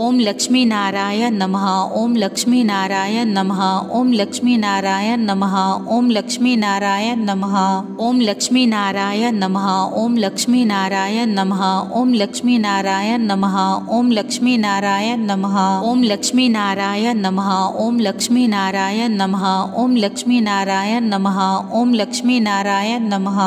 ओम लक्ष्मी नारायण नमः ओम लक्ष्मी नारायण नमः ओम लक्ष्मी नारायण नमः ओम लक्ष्मी नारायण नमः ओम लक्ष्मी नारायण नमः ओम लक्ष्मी नारायण नमः ओम लक्ष्मी नारायण नमः ओम लक्ष्मी नारायण नमः ओम लक्ष्मी नारायण नमः ओम लक्ष्मी नारायण नमः ओम लक्ष्मी नारायण नमः ओम लक्ष्मी नारायण नमः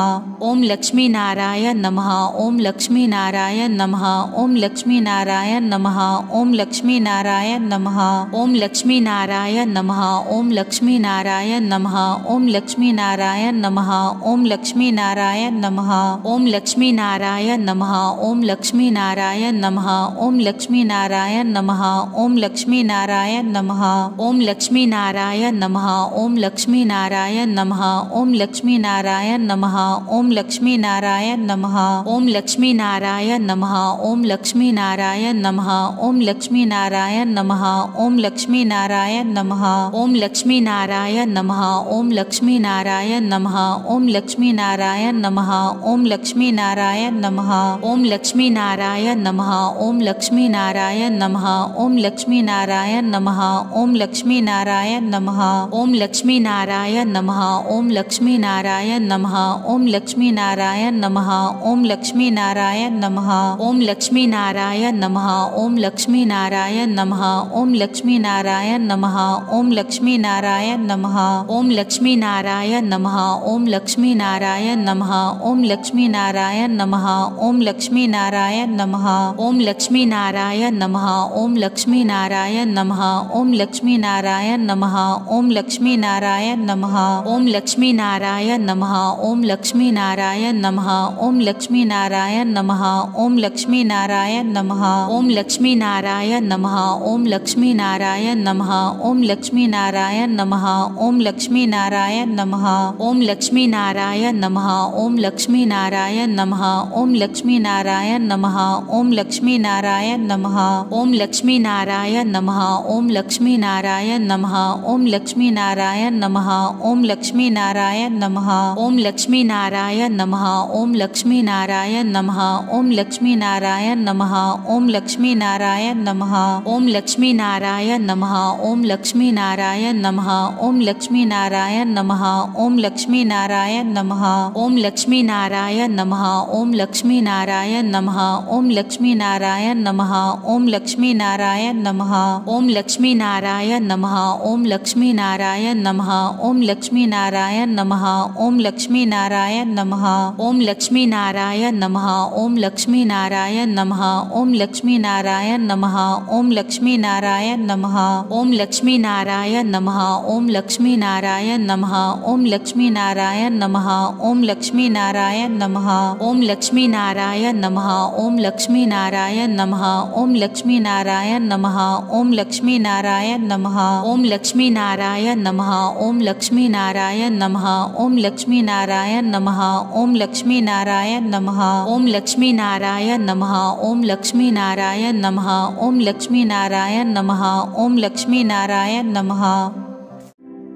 ओम लक्ष्मी नारायण नमः ओम लक्ष्मी नारायण नमः ओम लक्ष्मी नारायण नमः ओम लक्ष्मी नारायण नमः ओम लक्ष्मी नारायण नमः ओम लक्ष्मी नारायण नमः ओम लक्ष्मी नारायण नमः ओम लक्ष्मी नारायण नमः ओम लक्ष्मी नारायण नमः ओम लक्ष्मी नारायण नमः ओम लक्ष्मी नारायण नमः ओम लक्ष्मी नारायण नमः ओम लक्ष्मी नारायण नमः ओम लक्ष्मी नारायण नमः ओम लक्ष्मी नारायण नमः ओम लक्ष्मी नारायण नमः ओम लक्ष्मी नारायण नमः ओम लक्ष्मी नारायण नमः ओम लक्ष्मी नारायण नमः ओम लक्ष्मी नारायण नमः ओम लक्ष्मी नारायण नमः ओम लक्ष्मी नारायण नमः ओम लक्ष्मी नारायण नमः ओम लक्ष्मी नारायण नमः ओम लक्ष्मी नारायण नमः ओम लक्ष्मी नारायण नमः ओम लक्ष्मी नारायण नमः ओम लक्ष्मी नारायण नमः ओम लक्ष्मी नारायण नमः ओम लक्ष्मी नारायण नमः ओम लक्ष्मी नारायण नमः ओम लक्ष्मी नारायण नमः ओम लक्ष्मी नारायण नमः ओम लक्ष्मी लक्ष्मी नारायण नमः ओम लक्ष्मी नारायण नमः ओम लक्ष्मी नारायण नमः ओम लक्ष्मी नारायण नमः ओम लक्ष्मी नारायण नमः ओम लक्ष्मी नारायण नमः ओम लक्ष्मी नारायण नमः ओम लक्ष्मी नारायण नमः ओम लक्ष्मी नारायण नमः ओम लक्ष्मी नारायण नमः ओम लक्ष्मी नारायण नमः ओम लक्ष्मी नारायण नमः ओम लक्ष्मी नारायण नमः ओम लक्ष्मी नारायण नमः ओम लक्ष्मी नारायण नमः ओम लक्ष्मी नारायण नारायण नमः ओम लक्ष्मी नारायण नमः ओम लक्ष्मी नारायण नमः ओम लक्ष्मी नारायण नमः ओम लक्ष्मी नारायण नमः ओम लक्ष्मी नारायण नमः ओम लक्ष्मी नारायण नमः ओम लक्ष्मी नारायण नमः ओम लक्ष्मी नारायण नमः ओम लक्ष्मी नारायण नमः ओम लक्ष्मी नारायण नमः ओम लक्ष्मी नारायण नमः ओम लक्ष्मी नारायण नमः ओम लक्ष्मी नारायण नमः ओम लक्ष्मी नारायण नमः ओम लक्ष्मी नारायण नारायण नमः ओम लक्ष्मी नारायण नमः ओम लक्ष्मी नारायण नमः ओम लक्ष्मी नारायण नमः ओम लक्ष्मी नारायण नमः ओम लक्ष्मी नारायण नमः ओम लक्ष्मी नारायण नमः ओम लक्ष्मी नारायण नमः ओम लक्ष्मी नारायण नमः ओम लक्ष्मी नारायण नमः ओम लक्ष्मी नारायण नमः ओम लक्ष्मी नारायण नमः ओम लक्ष्मी नारायण नमः ओम लक्ष्मी नारायण नमः ओम लक्ष्मी नारायण नमः ओम लक्ष्मी नारायण नमः नमः ओम लक्ष्मी नारायण नमः ओम लक्ष्मी नारायण नमः ओम लक्ष्मी नारायण नमः ओम लक्ष्मी नारायण नमः ओम लक्ष्मी नारायण नमः ओम लक्ष्मी नारायण नमः ओम लक्ष्मी नारायण नमः ओम लक्ष्मी नारायण नमः ओम लक्ष्मी नारायण नमः ओम लक्ष्मी नारायण नमः ओम लक्ष्मी नारायण नमः ओम लक्ष्मी नारायण नमः ओम लक्ष्मी नारायण नमः ओम लक्ष्मी नारायण नमः ओम लक्ष्मी नारायण नमः ओम लक्ष्मी नारायण नमः ओम लक्ष्मी नारायण नमः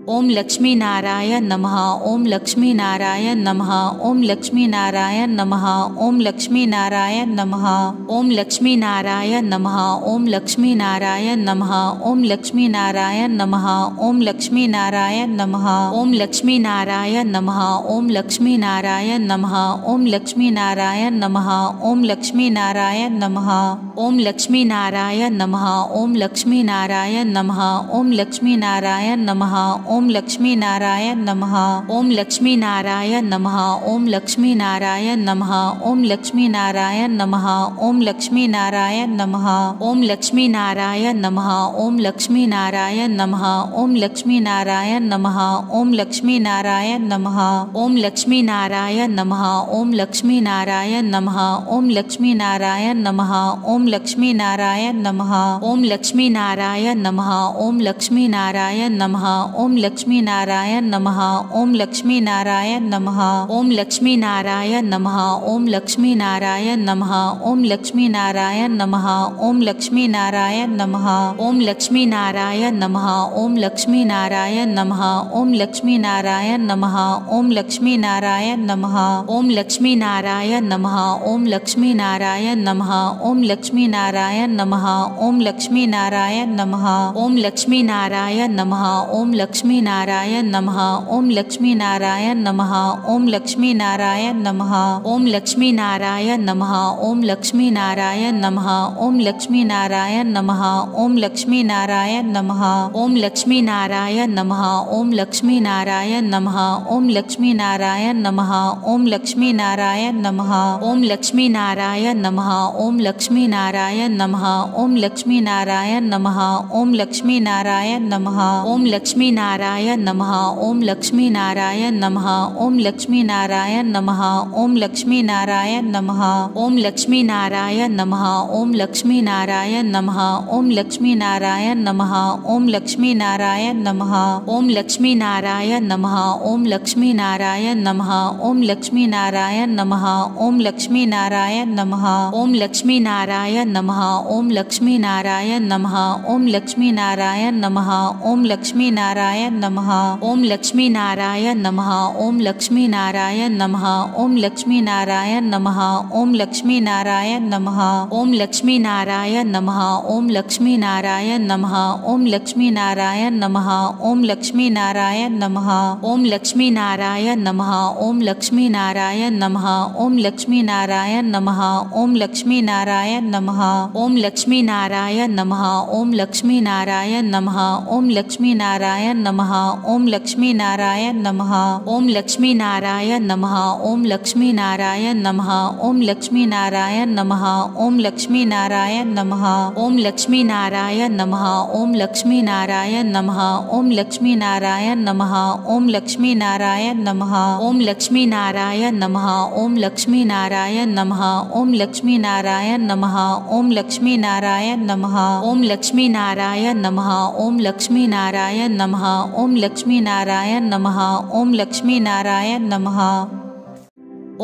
ओम लक्ष्मी नारायण नमः ओम लक्ष्मी नारायण नमः ओम लक्ष्मी नारायण नमः ओम लक्ष्मी नारायण नमः ओम लक्ष्मी नारायण नमः ओम लक्ष्मी नारायण नमः ओम लक्ष्मी नारायण नमः ओम लक्ष्मी नारायण नमः ओम लक्ष्मी नारायण नमः ओम लक्ष्मी नारायण नमः ओम लक्ष्मी नारायण नमः ओम लक्ष्मी नारायण नमः ओम लक्ष्मी नारायण नमः ओम लक्ष्मी नारायण नमः ओम लक्ष्मी नारायण नमः ओम ओम लक्ष्मी नारायण नमः ओम लक्ष्मी नारायण नमः ओम लक्ष्मी नारायण नमः ओम लक्ष्मी नारायण नमः ओम लक्ष्मी नारायण नमः ओम लक्ष्मी नारायण नमः ओम लक्ष्मी नारायण नमः ओम लक्ष्मी नारायण नमः ओम लक्ष्मी नारायण नमः ओम लक्ष्मी नारायण नमः ओम लक्ष्मी नारायण नमः ओम लक्ष्मी नारायण नमः ओम लक्ष्मी नारायण नमः ओम लक्ष्मी नारायण नमः ओम लक्ष्मी नारायण नमः ओम लक्ष्मी नारायण नमः ओम लक्ष्मी नारायण नमः ओम लक्ष्मी नारायण नमः ओम लक्ष्मी नारायण नमः ओम लक्ष्मी नारायण नमः ओम लक्ष्मी नारायण नमः ओम लक्ष्मी नारायण नमः ओम लक्ष्मी नारायण नमः ओम लक्ष्मी नारायण नमः ओम लक्ष्मी नारायण नमः ओम लक्ष्मी नारायण नमः ओम लक्ष्मी नारायण नमः ओम लक्ष्मी नारायण नमः ओम लक्ष्मी नारायण नमः ओम लक्ष्मी नारायण नमः ओम लक्ष्मी लक्ष्मी नारायण नमः ओम लक्ष्मी नारायण नमः ओम लक्ष्मी नारायण नमः ओम लक्ष्मी नारायण नमः ओम लक्ष्मी नारायण नमः ओम लक्ष्मी नारायण नमः ओम लक्ष्मी नारायण नमः ओम लक्ष्मी नारायण नमः ओम लक्ष्मी नारायण नमः ओम लक्ष्मी नारायण नमः ओम लक्ष्मी नारायण नमः ओम लक्ष्मी नारायण नमः ओम लक्ष्मी नारायण नमः ओम लक्ष्मी नारायण नमः ओम लक्ष्मी नारायण नमः ओम लक्ष्मी नारायण नारायण नमः ओम लक्ष्मी नारायण नमः ओम लक्ष्मी नारायण नमः ओम लक्ष्मी नारायण नमः ओम लक्ष्मी नारायण नमः ओम लक्ष्मी नारायण नमः ओम लक्ष्मी नारायण नमः ओम लक्ष्मी नारायण नमः ओम लक्ष्मी नारायण नमः ओम लक्ष्मी नारायण नमः ओम लक्ष्मी नारायण नमः ओम लक्ष्मी नारायण नमः ओम लक्ष्मी नारायण नमः ओम लक्ष्मी नारायण नमः ओम लक्ष्मी नारायण नमः ओम लक्ष्मी नारायण नारायण नमः ओम लक्ष्मी नारायण नमः ओम लक्ष्मी नारायण नमः ओम लक्ष्मी नारायण नमः ओम लक्ष्मी नारायण नमः ओम लक्ष्मी नारायण नमः ओम लक्ष्मी नारायण नमः ओम लक्ष्मी नारायण नमः ओम लक्ष्मी नारायण नमः ओम लक्ष्मी नारायण नमः ओम लक्ष्मी नारायण नमः ओम लक्ष्मी नारायण नमः ओम लक्ष्मी नारायण नमः ओम लक्ष्मी नारायण नमः ओम लक्ष्मी नारायण नमः ओम लक्ष्मी नारायण नमः नमः ओम लक्ष्मी नारायण नमः ओम लक्ष्मी नारायण नमः ओम लक्ष्मी नारायण नमः ओम लक्ष्मी नारायण नमः ओम लक्ष्मी नारायण नमः ओम लक्ष्मी नारायण नमः ओम लक्ष्मी नारायण नमः ओम लक्ष्मी नारायण नमः ओम लक्ष्मी नारायण नमः ओम लक्ष्मी नारायण नमः ओम लक्ष्मी नारायण नमः ओम लक्ष्मी नारायण नमः ओम लक्ष्मी नारायण नमः ओम लक्ष्मी नारायण नमः ओम लक्ष्मी नारायण नमः ओम लक्ष्मी नारायण नमः ओम लक्ष्मी नारायण नमः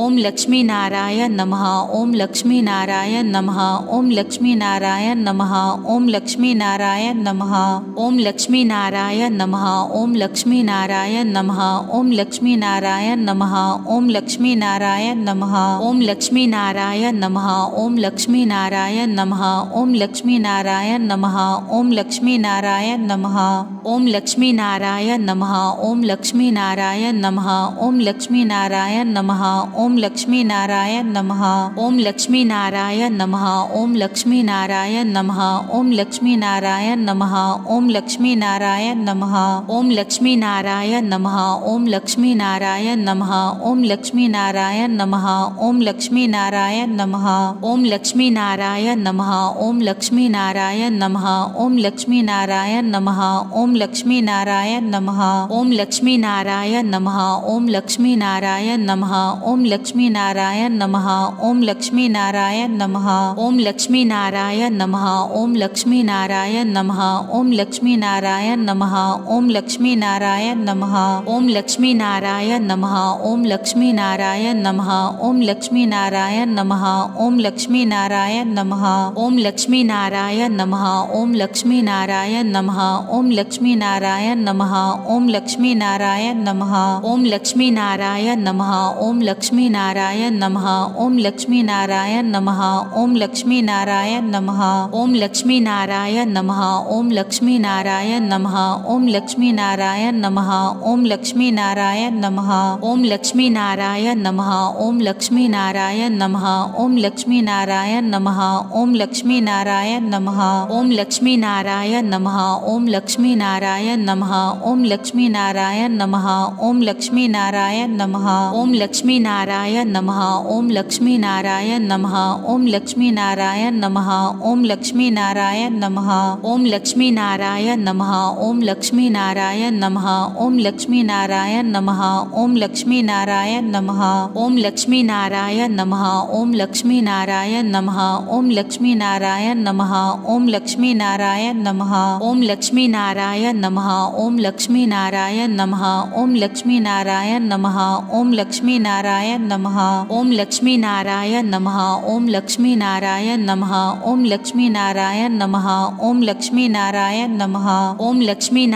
ओम लक्ष्मी नारायण नमः ओम लक्ष्मी नारायण नमः ओम लक्ष्मी नारायण नमः ओम लक्ष्मी नारायण नमः ओम लक्ष्मी नारायण नमः ओम लक्ष्मी नारायण नमः ओम लक्ष्मी नारायण नमः ओम लक्ष्मी नारायण नमः ओम लक्ष्मी नारायण नमः ओम लक्ष्मी नारायण नमः ओम लक्ष्मी नारायण नमः ओम लक्ष्मी नारायण नमः ओम लक्ष्मी नारायण नमः ओम लक्ष्मी नारायण नमः ओम लक्ष्मी नारायण नमः ओम ओम लक्ष्मी नारायण नमः ओम लक्ष्मी नारायण नमः ओम लक्ष्मी नारायण नमः ओम लक्ष्मी नारायण नमः ओम लक्ष्मी नारायण नमः ओम लक्ष्मी नारायण नमः ओम लक्ष्मी नारायण नमः ओम लक्ष्मी नारायण नमः ओम लक्ष्मी नारायण नमः ओम लक्ष्मी नारायण नमः ओम लक्ष्मी नारायण नमः ओम लक्ष्मी नारायण नमः ओम लक्ष्मी नारायण नमः ओम लक्ष्मी नारायण नमः ओम लक्ष्मी नारायण नमः ओम लक्ष्मी नारायण नमः ओम लक्ष्मी नारायण नमः ओम लक्ष्मी नारायण नमः ओम लक्ष्मी नारायण नमः ओम लक्ष्मी नारायण नमः ओम लक्ष्मी नारायण नमः ओम लक्ष्मी नारायण नमः ओम लक्ष्मी नारायण नमः ओम लक्ष्मी नारायण नमः ओम लक्ष्मी नारायण नमः ओम लक्ष्मी नारायण नमः ओम लक्ष्मी नारायण नमः ओम लक्ष्मी नारायण नमः ओम लक्ष्मी नारायण नमः ओम लक्ष्मी नारायण नमः ओम लक्ष्मी लक्ष्मी नारायण नमः ओम लक्ष्मी नारायण नमः ओम लक्ष्मी नारायण नमः ओम लक्ष्मी नारायण नमः ओम लक्ष्मी नारायण नमः ओम लक्ष्मी नारायण नमः ओम लक्ष्मी नारायण नमः ओम लक्ष्मी नारायण नमः ओम लक्ष्मी नारायण नमः ओम लक्ष्मी नारायण नमः ओम लक्ष्मी नारायण नमः ओम लक्ष्मी नारायण नमः ओम लक्ष्मी नारायण नमः ओम लक्ष्मी नारायण नमः ओम लक्ष्मी नारायण नमः ओम लक्ष्मी नारायण नारायण नमः ओम लक्ष्मी नारायण नमः ओम लक्ष्मी नारायण नमः ओम लक्ष्मी नारायण नमः ओम लक्ष्मी नारायण नमः ओम लक्ष्मी नारायण नमः ओम लक्ष्मी नारायण नमः ओम लक्ष्मी नारायण नमः ओम लक्ष्मी नारायण नमः ओम लक्ष्मी नारायण नमः ओम लक्ष्मी नारायण नमः ओम लक्ष्मी नारायण नमः ओम लक्ष्मी नारायण नमः ओम लक्ष्मी नारायण नमः ओम लक्ष्मी नारायण नमः ओम लक्ष्मी नारायण नारायण नमः ओम लक्ष्मी नारायण नमः ओम लक्ष्मी नारायण नमः ओम लक्ष्मी नारायण नमः ओम लक्ष्मी नारायण नमः ओम लक्ष्मी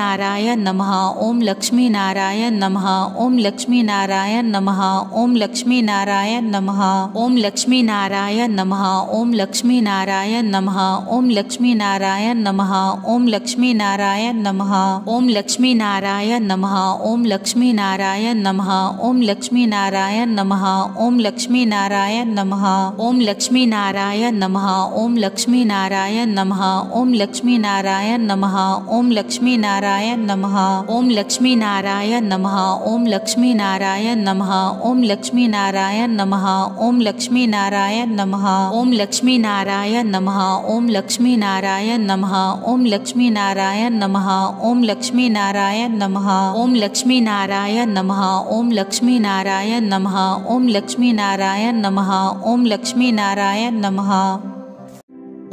नारायण नमः ओम लक्ष्मी नारायण नमः ओम लक्ष्मी नारायण नमः ओम लक्ष्मी नारायण नमः ओम लक्ष्मी नारायण नमः ओम लक्ष्मी नारायण नमः ओम लक्ष्मी नारायण नमः ओम लक्ष्मी नारायण नमः ओम लक्ष्मी नारायण नमः ओम लक्ष्मी नारायण नमः ओम लक्ष्मी नारायण नमः नमः ओम लक्ष्मी नारायण नमः ओम लक्ष्मी नारायण नमः ओम लक्ष्मी नारायण नमः ओम लक्ष्मी नारायण नमः ओम लक्ष्मी नारायण नमः ओम लक्ष्मी नारायण नमः ओम लक्ष्मी नारायण नमः ओम लक्ष्मी नारायण नमः ओम लक्ष्मी नारायण नमः ओम लक्ष्मी नारायण नमः ओम लक्ष्मी नारायण नमः ओम लक्ष्मी नारायण नमः ओम लक्ष्मी नारायण नमः ओम लक्ष्मी नारायण नमः ओम लक्ष्मी नारायण नमः ओम लक्ष्मी नारायण नमः ओम लक्ष्मी नारायण नमः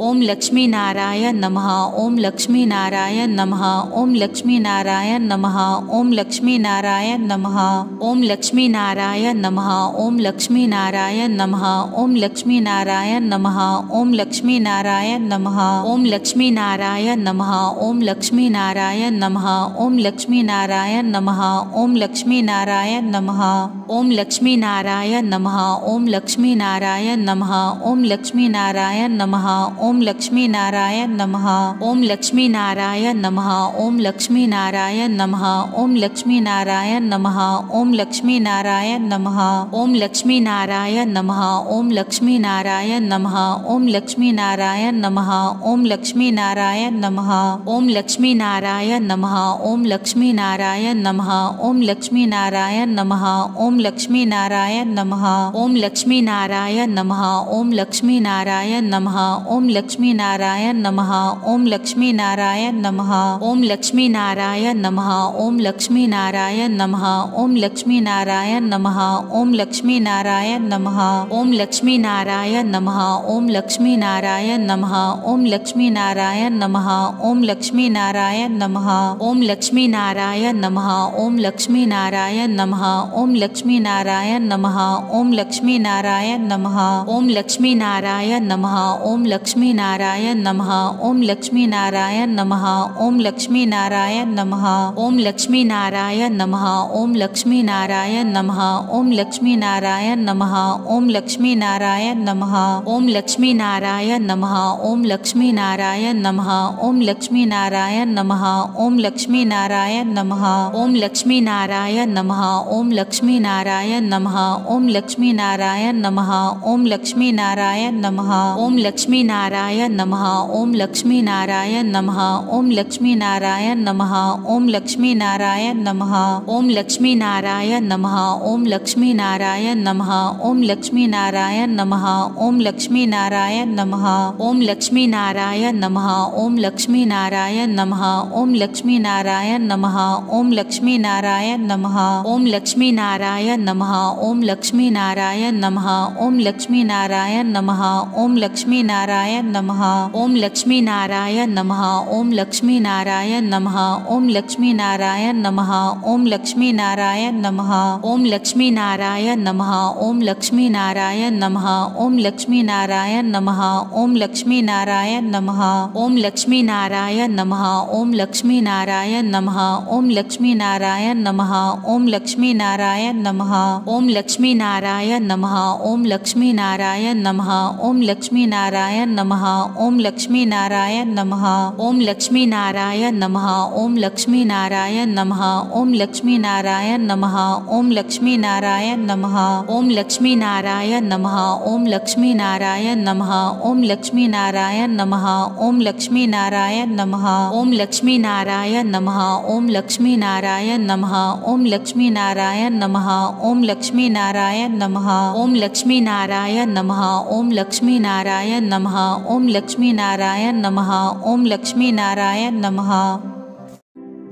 ओम लक्ष्मी नारायण नमः ओम लक्ष्मी नारायण नमः ओम लक्ष्मी नारायण नमः ओम लक्ष्मी नारायण नमः ओम लक्ष्मी नारायण नमः ओम लक्ष्मी नारायण नमः ओम लक्ष्मी नारायण नमः ओम लक्ष्मी नारायण नमः ओम लक्ष्मी नारायण नमः ओम लक्ष्मी नारायण नमः ओम लक्ष्मी नारायण नमः ओम लक्ष्मी नारायण नमः ओम लक्ष्मी नारायण नमः ओम लक्ष्मी नारायण नमः ओम लक्ष्मी नारायण नमः ओम ओम लक्ष्मी नारायण नमः ओम लक्ष्मी नारायण नमः ओम लक्ष्मी नारायण नमः ओम लक्ष्मी नारायण नमः ओम लक्ष्मी नारायण नमः ओम लक्ष्मी नारायण नमः ओम लक्ष्मी नारायण नमः ओम लक्ष्मी नारायण नमः ओम लक्ष्मी नारायण नमः ओम लक्ष्मी नारायण नमः ओम लक्ष्मी नारायण नमः ओम लक्ष्मी नारायण नमः ओम लक्ष्मी नारायण नमः ओम लक्ष्मी नारायण नमः ओम लक्ष्मी नारायण नमः ओम लक्ष्मी नारायण नमः ओम लक्ष्मी नारायण नमः ओम लक्ष्मी नारायण नमः ओम लक्ष्मी नारायण नमः ओम लक्ष्मी नारायण नमः ओम लक्ष्मी नारायण नमः ओम लक्ष्मी नारायण नमः ओम लक्ष्मी नारायण नमः ओम लक्ष्मी नारायण नमः ओम लक्ष्मी नारायण नमः ओम लक्ष्मी नारायण नमः ओम लक्ष्मी नारायण नमः ओम लक्ष्मी नारायण नमः ओम लक्ष्मी नारायण नमः ओम लक्ष्मी नारायण नमः ओम लक्ष्मी लक्ष्मी नारायण नमः ओम लक्ष्मी नारायण नमः ओम लक्ष्मी नारायण नमः ओम लक्ष्मी नारायण नमः ओम लक्ष्मी नारायण नमः ओम लक्ष्मी नारायण नमः ओम लक्ष्मी नारायण नमः ओम लक्ष्मी नारायण नमः ओम लक्ष्मी नारायण नमः ओम लक्ष्मी नारायण नमः ओम लक्ष्मी नारायण नमः ओम लक्ष्मी नारायण नमः ओम लक्ष्मी नारायण नमः ओम लक्ष्मी नारायण नमः ओम लक्ष्मी नारायण नमः ओम लक्ष्मी नारायण नारायण नमः ओम लक्ष्मी नारायण नमः ओम लक्ष्मी नारायण नमः ओम लक्ष्मी नारायण नमः ओम लक्ष्मी नारायण नमः ओम लक्ष्मी नारायण नमः ओम लक्ष्मी नारायण नमः ओम लक्ष्मी नारायण नमः ओम लक्ष्मी नारायण नमः ओम लक्ष्मी नारायण नमः ओम लक्ष्मी नारायण नमः ओम लक्ष्मी नारायण नमः ओम लक्ष्मी नारायण नमः ओम लक्ष्मी नारायण नमः ओम लक्ष्मी नारायण नमः ओम लक्ष्मी नारायण नारायण नमः ओम लक्ष्मी नारायण नमः ओम लक्ष्मी नारायण नमः ओम लक्ष्मी नारायण नमः ओम लक्ष्मी नारायण नमः ओम लक्ष्मी नारायण नमः ओम लक्ष्मी नारायण नमः ओम लक्ष्मी नारायण नमः ओम लक्ष्मी नारायण नमः ओम लक्ष्मी नारायण नमः ओम लक्ष्मी नारायण नमः ओम लक्ष्मी नारायण नमः ओम लक्ष्मी नारायण नमः ओम लक्ष्मी नारायण नमः ओम लक्ष्मी नारायण नमः ओम लक्ष्मी नारायण नमः नमः ओम लक्ष्मी नारायण नमः ओम लक्ष्मी नारायण नमः ओम लक्ष्मी नारायण नमः ओम लक्ष्मी नारायण नमः ओम लक्ष्मी नारायण नमः ओम लक्ष्मी नारायण नमः ओम लक्ष्मी नारायण नमः ओम लक्ष्मी नारायण नमः ओम लक्ष्मी नारायण नमः ओम लक्ष्मी नारायण नमः ओम लक्ष्मी नारायण नमः ओम लक्ष्मी नारायण नमः ओम लक्ष्मी नारायण नमः ओम लक्ष्मी नारायण नमः ओम लक्ष्मी नारायण नमः ओम लक्ष्मी नारायण नमः ओम लक्ष्मी नारायण नमः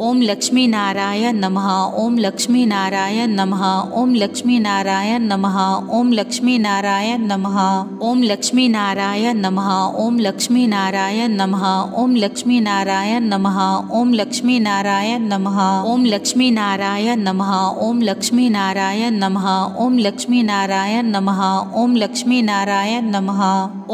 ओम लक्ष्मी नारायण नमः ओम लक्ष्मी नारायण नमः ओम लक्ष्मी नारायण नमः ओम लक्ष्मी नारायण नमः ओम लक्ष्मी नारायण नमः ओम लक्ष्मी नारायण नमः ओम लक्ष्मी नारायण नमः ओम लक्ष्मी नारायण नमः ओम लक्ष्मी नारायण नमः ओम लक्ष्मी नारायण नमः ओम लक्ष्मी नारायण नमः ओम लक्ष्मी नारायण नमः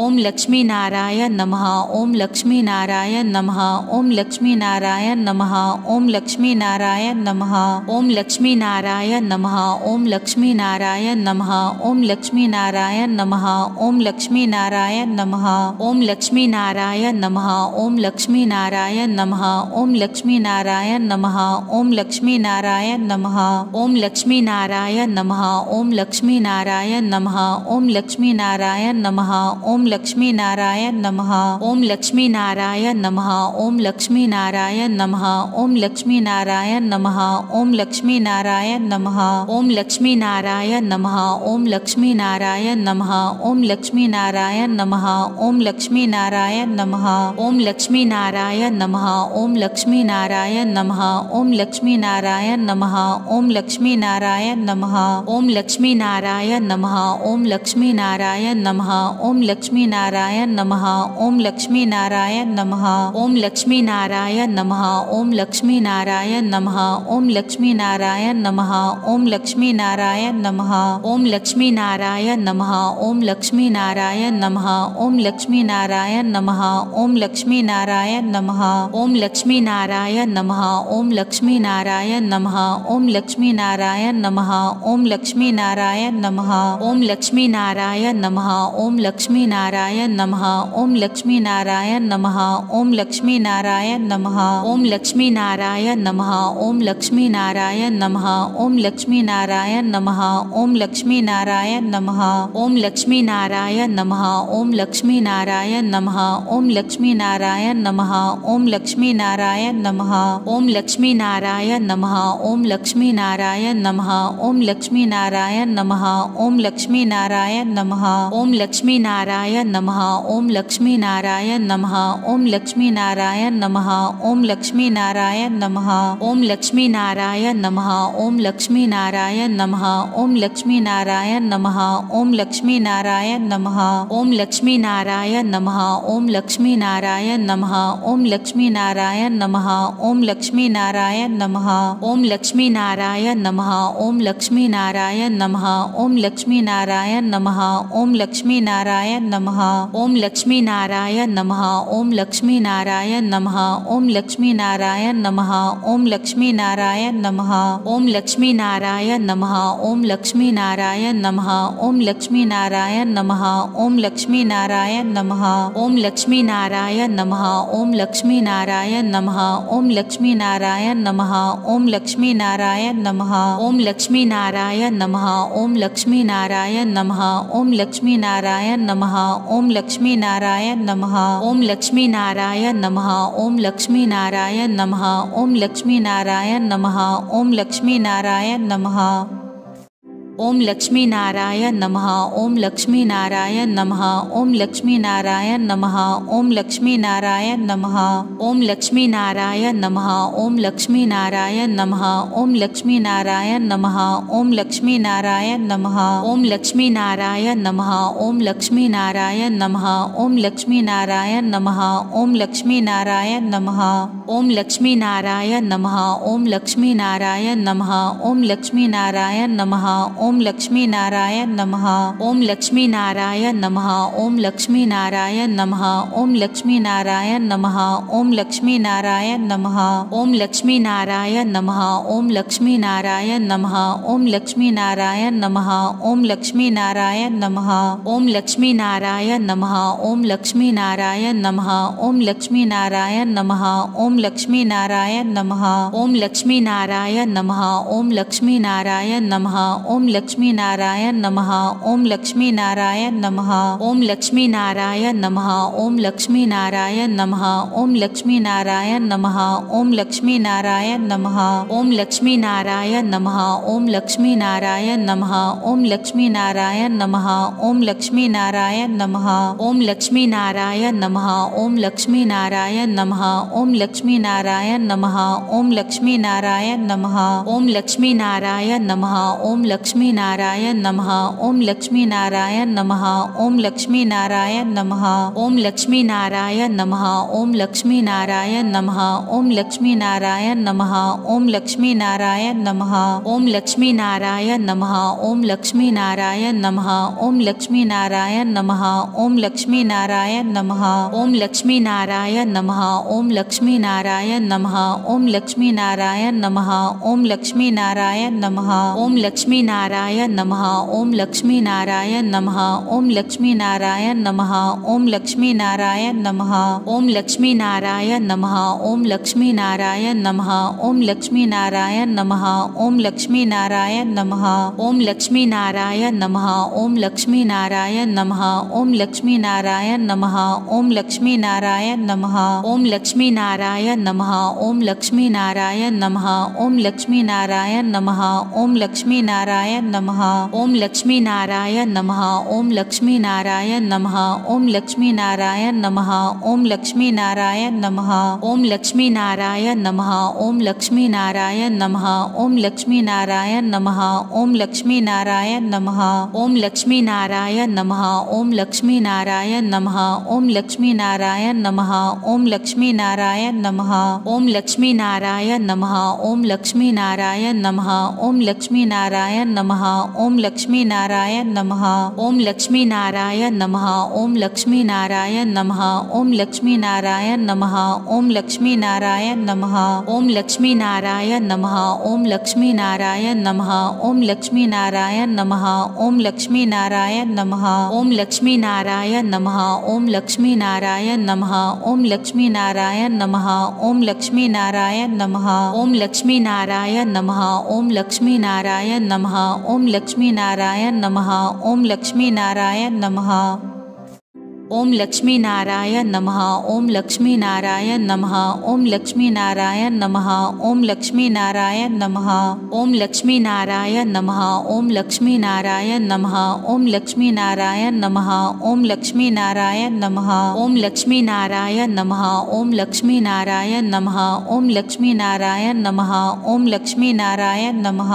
ओम लक्ष्मी नारायण नमः ओम लक्ष्मी नारायण नमः ओम लक्ष्मी नारायण नमः ओम लक्ष्मी नारायण नमः ओम लक्ष्मी नारायण नमः ओम लक्ष्मी नारायण नमः ओम लक्ष्मी नारायण नमः ओम लक्ष्मी नारायण नमः ओम लक्ष्मी नारायण नमः ओम लक्ष्मी नारायण नमः ओम लक्ष्मी नारायण नमः ओम लक्ष्मी नारायण नमः ओम लक्ष्मी नारायण नमः ओम लक्ष्मी नारायण नमः ओम लक्ष्मी नारायण नमः ओम लक्ष्मी नारायण नमः ओम लक्ष्मी नारायण नमः ओम लक्ष्मी नारायण नमः ओम लक्ष्मी नारायण नमः ओम लक्ष्मी नारायण नमः ओम लक्ष्मी नारायण नमः ओम लक्ष्मी नारायण नमः ओम लक्ष्मी नारायण नमः ओम लक्ष्मी नारायण नमः ओम लक्ष्मी नारायण नमः ओम लक्ष्मी नारायण नमः ओम लक्ष्मी नारायण नमः ओम लक्ष्मी नारायण नमः ओम लक्ष्मी नारायण नमः ओम लक्ष्मी नारायण नमः ओम लक्ष्मी नारायण नमः ओम लक्ष्मी नारायण नमः ओम लक्ष्मी नारायण नमः ओम लक्ष्मी लक्ष्मी नारायण नमः ओम लक्ष्मी नारायण नमः ओम लक्ष्मी नारायण नमः ओम लक्ष्मी नारायण नमः ओम लक्ष्मी नारायण नमः ओम लक्ष्मी नारायण नमः ओम लक्ष्मी नारायण नमः ओम लक्ष्मी नारायण नमः ओम लक्ष्मी नारायण नमः ओम लक्ष्मी नारायण नमः ओम लक्ष्मी नारायण नमः ओम लक्ष्मी नारायण नमः ओम लक्ष्मी नारायण नमः ओम लक्ष्मी नारायण नमः ओम लक्ष्मी नारायण नमः ओम लक्ष्मी नारायण नारायण नमः ओम लक्ष्मी नारायण नमः ओम लक्ष्मी नारायण नमः ओम लक्ष्मी नारायण नमः ओम लक्ष्मी नारायण नमः ओम लक्ष्मी नारायण नमः ओम लक्ष्मी नारायण नमः ओम लक्ष्मी नारायण नमः ओम लक्ष्मी नारायण नमः ओम लक्ष्मी नारायण नमः ओम लक्ष्मी नारायण नमः ओम लक्ष्मी नारायण नमः ओम लक्ष्मी नारायण नमः ओम लक्ष्मी नारायण नमः ओम लक्ष्मी नारायण नमः ओम लक्ष्मी नारायण नमः ओम लक्ष्मी नारायण नमः ओम लक्ष्मी नारायण नमः ओम लक्ष्मी नारायण नमः ओम लक्ष्मी नारायण नमः ओम लक्ष्मी नारायण नमः ओम लक्ष्मी नारायण नमः ओम लक्ष्मी नारायण नमः ओम लक्ष्मी नारायण नमः ओम लक्ष्मी नारायण नमः ओम लक्ष्मी नारायण नमः ओम लक्ष्मी नारायण नमः ओम लक्ष्मी नारायण नमः ओम लक्ष्मी नारायण नमः ओम लक्ष्मी नारायण नमः ओम लक्ष्मी नारायण नमः नमः ओम लक्ष्मी नारायण नमः ओम लक्ष्मी नारायण नमः ओम लक्ष्मी नारायण नमः ओम लक्ष्मी नारायण नमः ओम लक्ष्मी नारायण नमः ओम लक्ष्मी नारायण नमः ओम लक्ष्मी नारायण नमः ओम लक्ष्मी नारायण नमः ओम लक्ष्मी नारायण नमः ओम लक्ष्मी नारायण नमः ओम लक्ष्मी नारायण नमः ओम लक्ष्मी नारायण नमः ओम लक्ष्मी नारायण नमः ओम लक्ष्मी नारायण नमः ओम लक्ष्मी नारायण नमः ओम लक्ष्मी नारायण नमः ओम लक्ष्मी नारायण नमः ओम लक्ष्मी नारायण नमः ओम लक्ष्मी नारायण नमः ओम लक्ष्मी नारायण नमः ओम लक्ष्मी नारायण नमः ओम लक्ष्मी नारायण नमः ओम लक्ष्मी नारायण नमः ओम लक्ष्मी नारायण नमः ओम लक्ष्मी नारायण नमः ओम लक्ष्मी नारायण नमः ओम लक्ष्मी नारायण नमः ओम लक्ष्मी नारायण नमः ओम लक्ष्मी नारायण नमः ओम लक्ष्मी नारायण नमः ओम लक्ष्मी नारायण नमः ओम लक्ष्मी नारायण नमः ओम लक्ष्मी नारायण नमः ओम लक्ष्मी नारायण नमः ओम लक्ष्मी नारायण नमः ओम लक्ष्मी नारायण नमः ओम लक्ष्मी नारायण नमः ओम लक्ष्मी नारायण नमः ओम लक्ष्मी नारायण नमः ओम लक्ष्मी नारायण नमः ओम लक्ष्मी नारायण नमः ओम लक्ष्मी नारायण नमः ओम लक्ष्मी नारायण नमः ओम लक्ष्मी नारायण नमः ओम लक्ष्मी नारायण नमः ओम लक्ष्मी नारायण नमः ओम लक्ष्मी नारायण नमः ओम लक्ष्मी नारायण नमः ओम लक्ष्मी नारायण नमः ओम लक्ष्मी नारायण नमः ओम लक्ष्मी नारायण नमः ओम लक्ष्मी नारायण नमः ओम लक्ष्मी नारायण नमः ओम लक्ष्मी नारायण नमः ओम लक्ष्मी नारायण नमः ओम लक्ष्मी नारायण नमः ओम लक्ष्मी नारायण नमः ओम लक्ष्मी नारायण नमः ओम लक्ष्मी नारायण नमः ओम लक्ष्मी नारायण नमः ओम लक्ष्मी नारायण नमः ओम लक्ष्मी नारायण नमः ओम लक्ष्मी लक्ष्मी नारायण नमः ओम लक्ष्मी नारायण नमः ओम लक्ष्मी नारायण नमः ओम लक्ष्मी नारायण नमः ओम लक्ष्मी नारायण नमः ओम लक्ष्मी नारायण नमः ओम लक्ष्मी नारायण नमः ओम लक्ष्मी नारायण नमः ओम लक्ष्मी नारायण नमः ओम लक्ष्मी नारायण नमः ओम लक्ष्मी नारायण नमः ओम लक्ष्मी नारायण नमः ओम लक्ष्मी नारायण नमः ओम लक्ष्मी नारायण नमः ओम लक्ष्मी नारायण नमः ओम लक्ष्मी नारायण नारायण नमः ओम लक्ष्मी नारायण नमः ओम लक्ष्मी नारायण नमः ओम लक्ष्मी नारायण नमः ओम लक्ष्मी नारायण नमः ओम लक्ष्मी नारायण नमः ओम लक्ष्मी नारायण नमः ओम लक्ष्मी नारायण नमः ओम लक्ष्मी नारायण नमः ओम लक्ष्मी नारायण नमः ओम लक्ष्मी नारायण नमः ओम लक्ष्मी नारायण नमः ओम लक्ष्मी नारायण नमः ओम लक्ष्मी नारायण नमः ओम लक्ष्मी नारायण नमः ओम लक्ष्मी नारायण नारायण नमः ओम लक्ष्मी नारायण नमः ओम लक्ष्मी नारायण नमः ओम लक्ष्मी नारायण नमः ओम लक्ष्मी नारायण नमः ओम लक्ष्मी नारायण नमः ओम लक्ष्मी नारायण नमः ओम लक्ष्मी नारायण नमः ओम लक्ष्मी नारायण नमः ओम लक्ष्मी नारायण नमः ओम लक्ष्मी नारायण नमः ओम लक्ष्मी नारायण नमः ओम लक्ष्मी नारायण नमः ओम लक्ष्मी नारायण नमः ओम लक्ष्मी नारायण नमः ओम लक्ष्मी नारायण नमः नमः ओम लक्ष्मी नारायण नमः ओम लक्ष्मी नारायण नमः ओम लक्ष्मी नारायण नमः ओम लक्ष्मी नारायण नमः ओम लक्ष्मी नारायण नमः ओम लक्ष्मी नारायण नमः ओम लक्ष्मी नारायण नमः ओम लक्ष्मी नारायण नमः ओम लक्ष्मी नारायण नमः ओम लक्ष्मी नारायण नमः ओम लक्ष्मी नारायण नमः ओम लक्ष्मी नारायण नमः ओम लक्ष्मी नारायण नमः ओम लक्ष्मी नारायण नमः ओम लक्ष्मी नारायण नमः ओम लक्ष्मी नारायण नमः ओम लक्ष्मी नारायण नमः ओम लक्ष्मी नारायण नमः ओम लक्ष्मी नारायण नमः ओम लक्ष्मी नारायण नमः ओम लक्ष्मी नारायण नमः ओम लक्ष्मी नारायण नमः ओम लक्ष्मी नारायण नमः ओम लक्ष्मी नारायण नमः ओम लक्ष्मी नारायण नमः ओम लक्ष्मी नारायण नमः ओम लक्ष्मी नारायण नमः ओम लक्ष्मी नारायण नमः ओम लक्ष्मी नारायण नमः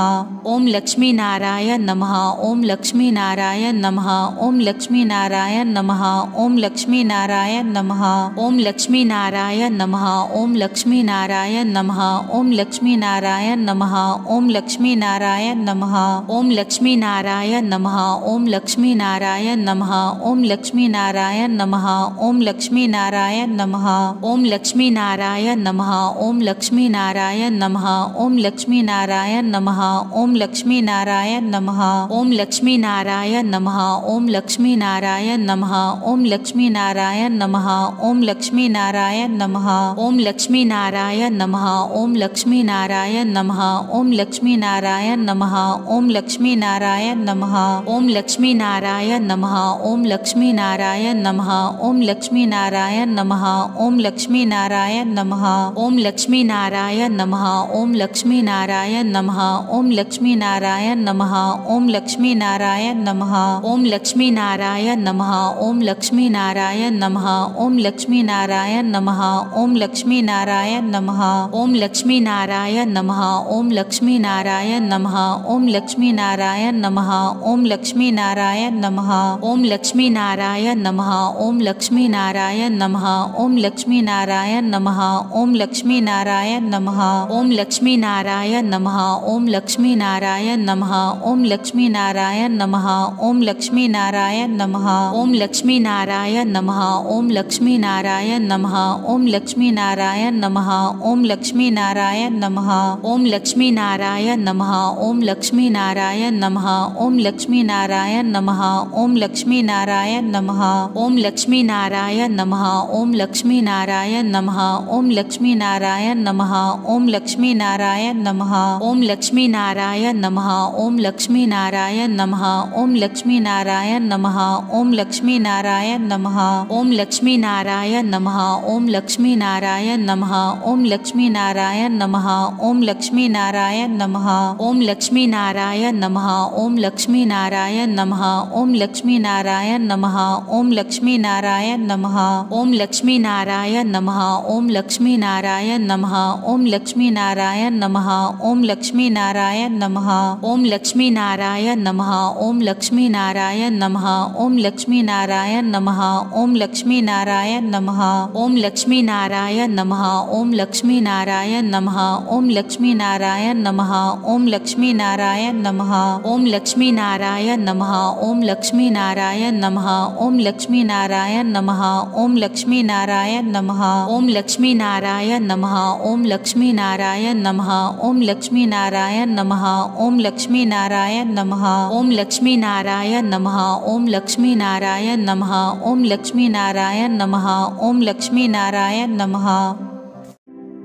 ओम लक्ष्मी नारायण नमः ओम लक्ष्मी नारायण नमः ओम लक्ष्मी नारायण नमः ओम ओम लक्ष्मी नारायण नमः ओम लक्ष्मी नारायण नमः ओम लक्ष्मी नारायण नमः ओम लक्ष्मी नारायण नमः ओम लक्ष्मी नारायण नमः ओम लक्ष्मी नारायण नमः ओम लक्ष्मी नारायण नमः ओम लक्ष्मी नारायण नमः ओम लक्ष्मी नारायण नमः ओम लक्ष्मी नारायण नमः ओम लक्ष्मी नारायण नमः ओम लक्ष्मी नारायण नमः ओम लक्ष्मी नारायण नमः ओम लक्ष्मी नारायण नमः ओम लक्ष्मी नारायण नमः ओम लक्ष्मी नारायण नमः ओम लक्ष्मी नारायण नमः ओम लक्ष्मी नारायण नमः ओम लक्ष्मी नारायण नमः ओम लक्ष्मी नारायण नमः ओम लक्ष्मी नारायण नमः ओम लक्ष्मी नारायण नमः ओम लक्ष्मी नारायण नमः ओम लक्ष्मी नारायण नमः ओम लक्ष्मी नारायण नमः ओम लक्ष्मी नारायण नमः ओम लक्ष्मी नारायण नमः ओम लक्ष्मी नारायण नमः ओम लक्ष्मी नारायण नमः ओम लक्ष्मी नारायण नमः ओम लक्ष्मी लक्ष्मी नारायण नमः ओम लक्ष्मी नारायण नमः ओम लक्ष्मी नारायण नमः ओम लक्ष्मी नारायण नमः ओम लक्ष्मी नारायण नमः ओम लक्ष्मी नारायण नमः ओम लक्ष्मी नारायण नमः ओम लक्ष्मी नारायण नमः ओम लक्ष्मी नारायण नमः ओम लक्ष्मी नारायण नमः ओम लक्ष्मी नारायण नमः ओम लक्ष्मी नारायण नमः ओम लक्ष्मी नारायण नमः ओम लक्ष्मी नारायण नमः ओम लक्ष्मी नारायण नमः ओम लक्ष्मी नारायण नारायण नमः ओम लक्ष्मी नारायण नमः ओम लक्ष्मी नारायण नमः ओम लक्ष्मी नारायण नमः ओम लक्ष्मी नारायण नमः ओम लक्ष्मी नारायण नमः ओम लक्ष्मी नारायण नमः ओम लक्ष्मी नारायण नमः ओम लक्ष्मी नारायण नमः ओम लक्ष्मी नारायण नमः ओम लक्ष्मी नारायण नमः ओम लक्ष्मी नारायण नमः ओम लक्ष्मी नारायण नमः ओम लक्ष्मी नारायण नमः ओम लक्ष्मी नारायण नमः ओम लक्ष्मी नारायण नारायण नमः ओम लक्ष्मी नारायण नमः ओम लक्ष्मी नारायण नमः ओम लक्ष्मी नारायण नमः ओम लक्ष्मी नारायण नमः ओम लक्ष्मी नारायण नमः ओम लक्ष्मी नारायण नमः ओम लक्ष्मी नारायण नमः ओम लक्ष्मी नारायण नमः ओम लक्ष्मी नारायण नमः ओम लक्ष्मी नारायण नमः ओम लक्ष्मी नारायण नमः ओम लक्ष्मी नारायण नमः ओम लक्ष्मी नारायण नमः ओम लक्ष्मी नारायण नमः ओम लक्ष्मी नारायण नमः नमः ओम लक्ष्मी नारायण नमः ओम लक्ष्मी नारायण नमः ओम लक्ष्मी नारायण नमः ओम लक्ष्मी नारायण नमः ओम लक्ष्मी नारायण नमः ओम लक्ष्मी नारायण नमः ओम लक्ष्मी नारायण नमः ओम लक्ष्मी नारायण नमः ओम लक्ष्मी नारायण नमः ओम लक्ष्मी नारायण नमः ओम लक्ष्मी नारायण नमः ओम लक्ष्मी नारायण नमः ओम लक्ष्मी नारायण नमः ओम लक्ष्मी नारायण नमः ओम लक्ष्मी नारायण नमः ओम लक्ष्मी नारायण नमः ओम लक्ष्मी नारायण नमः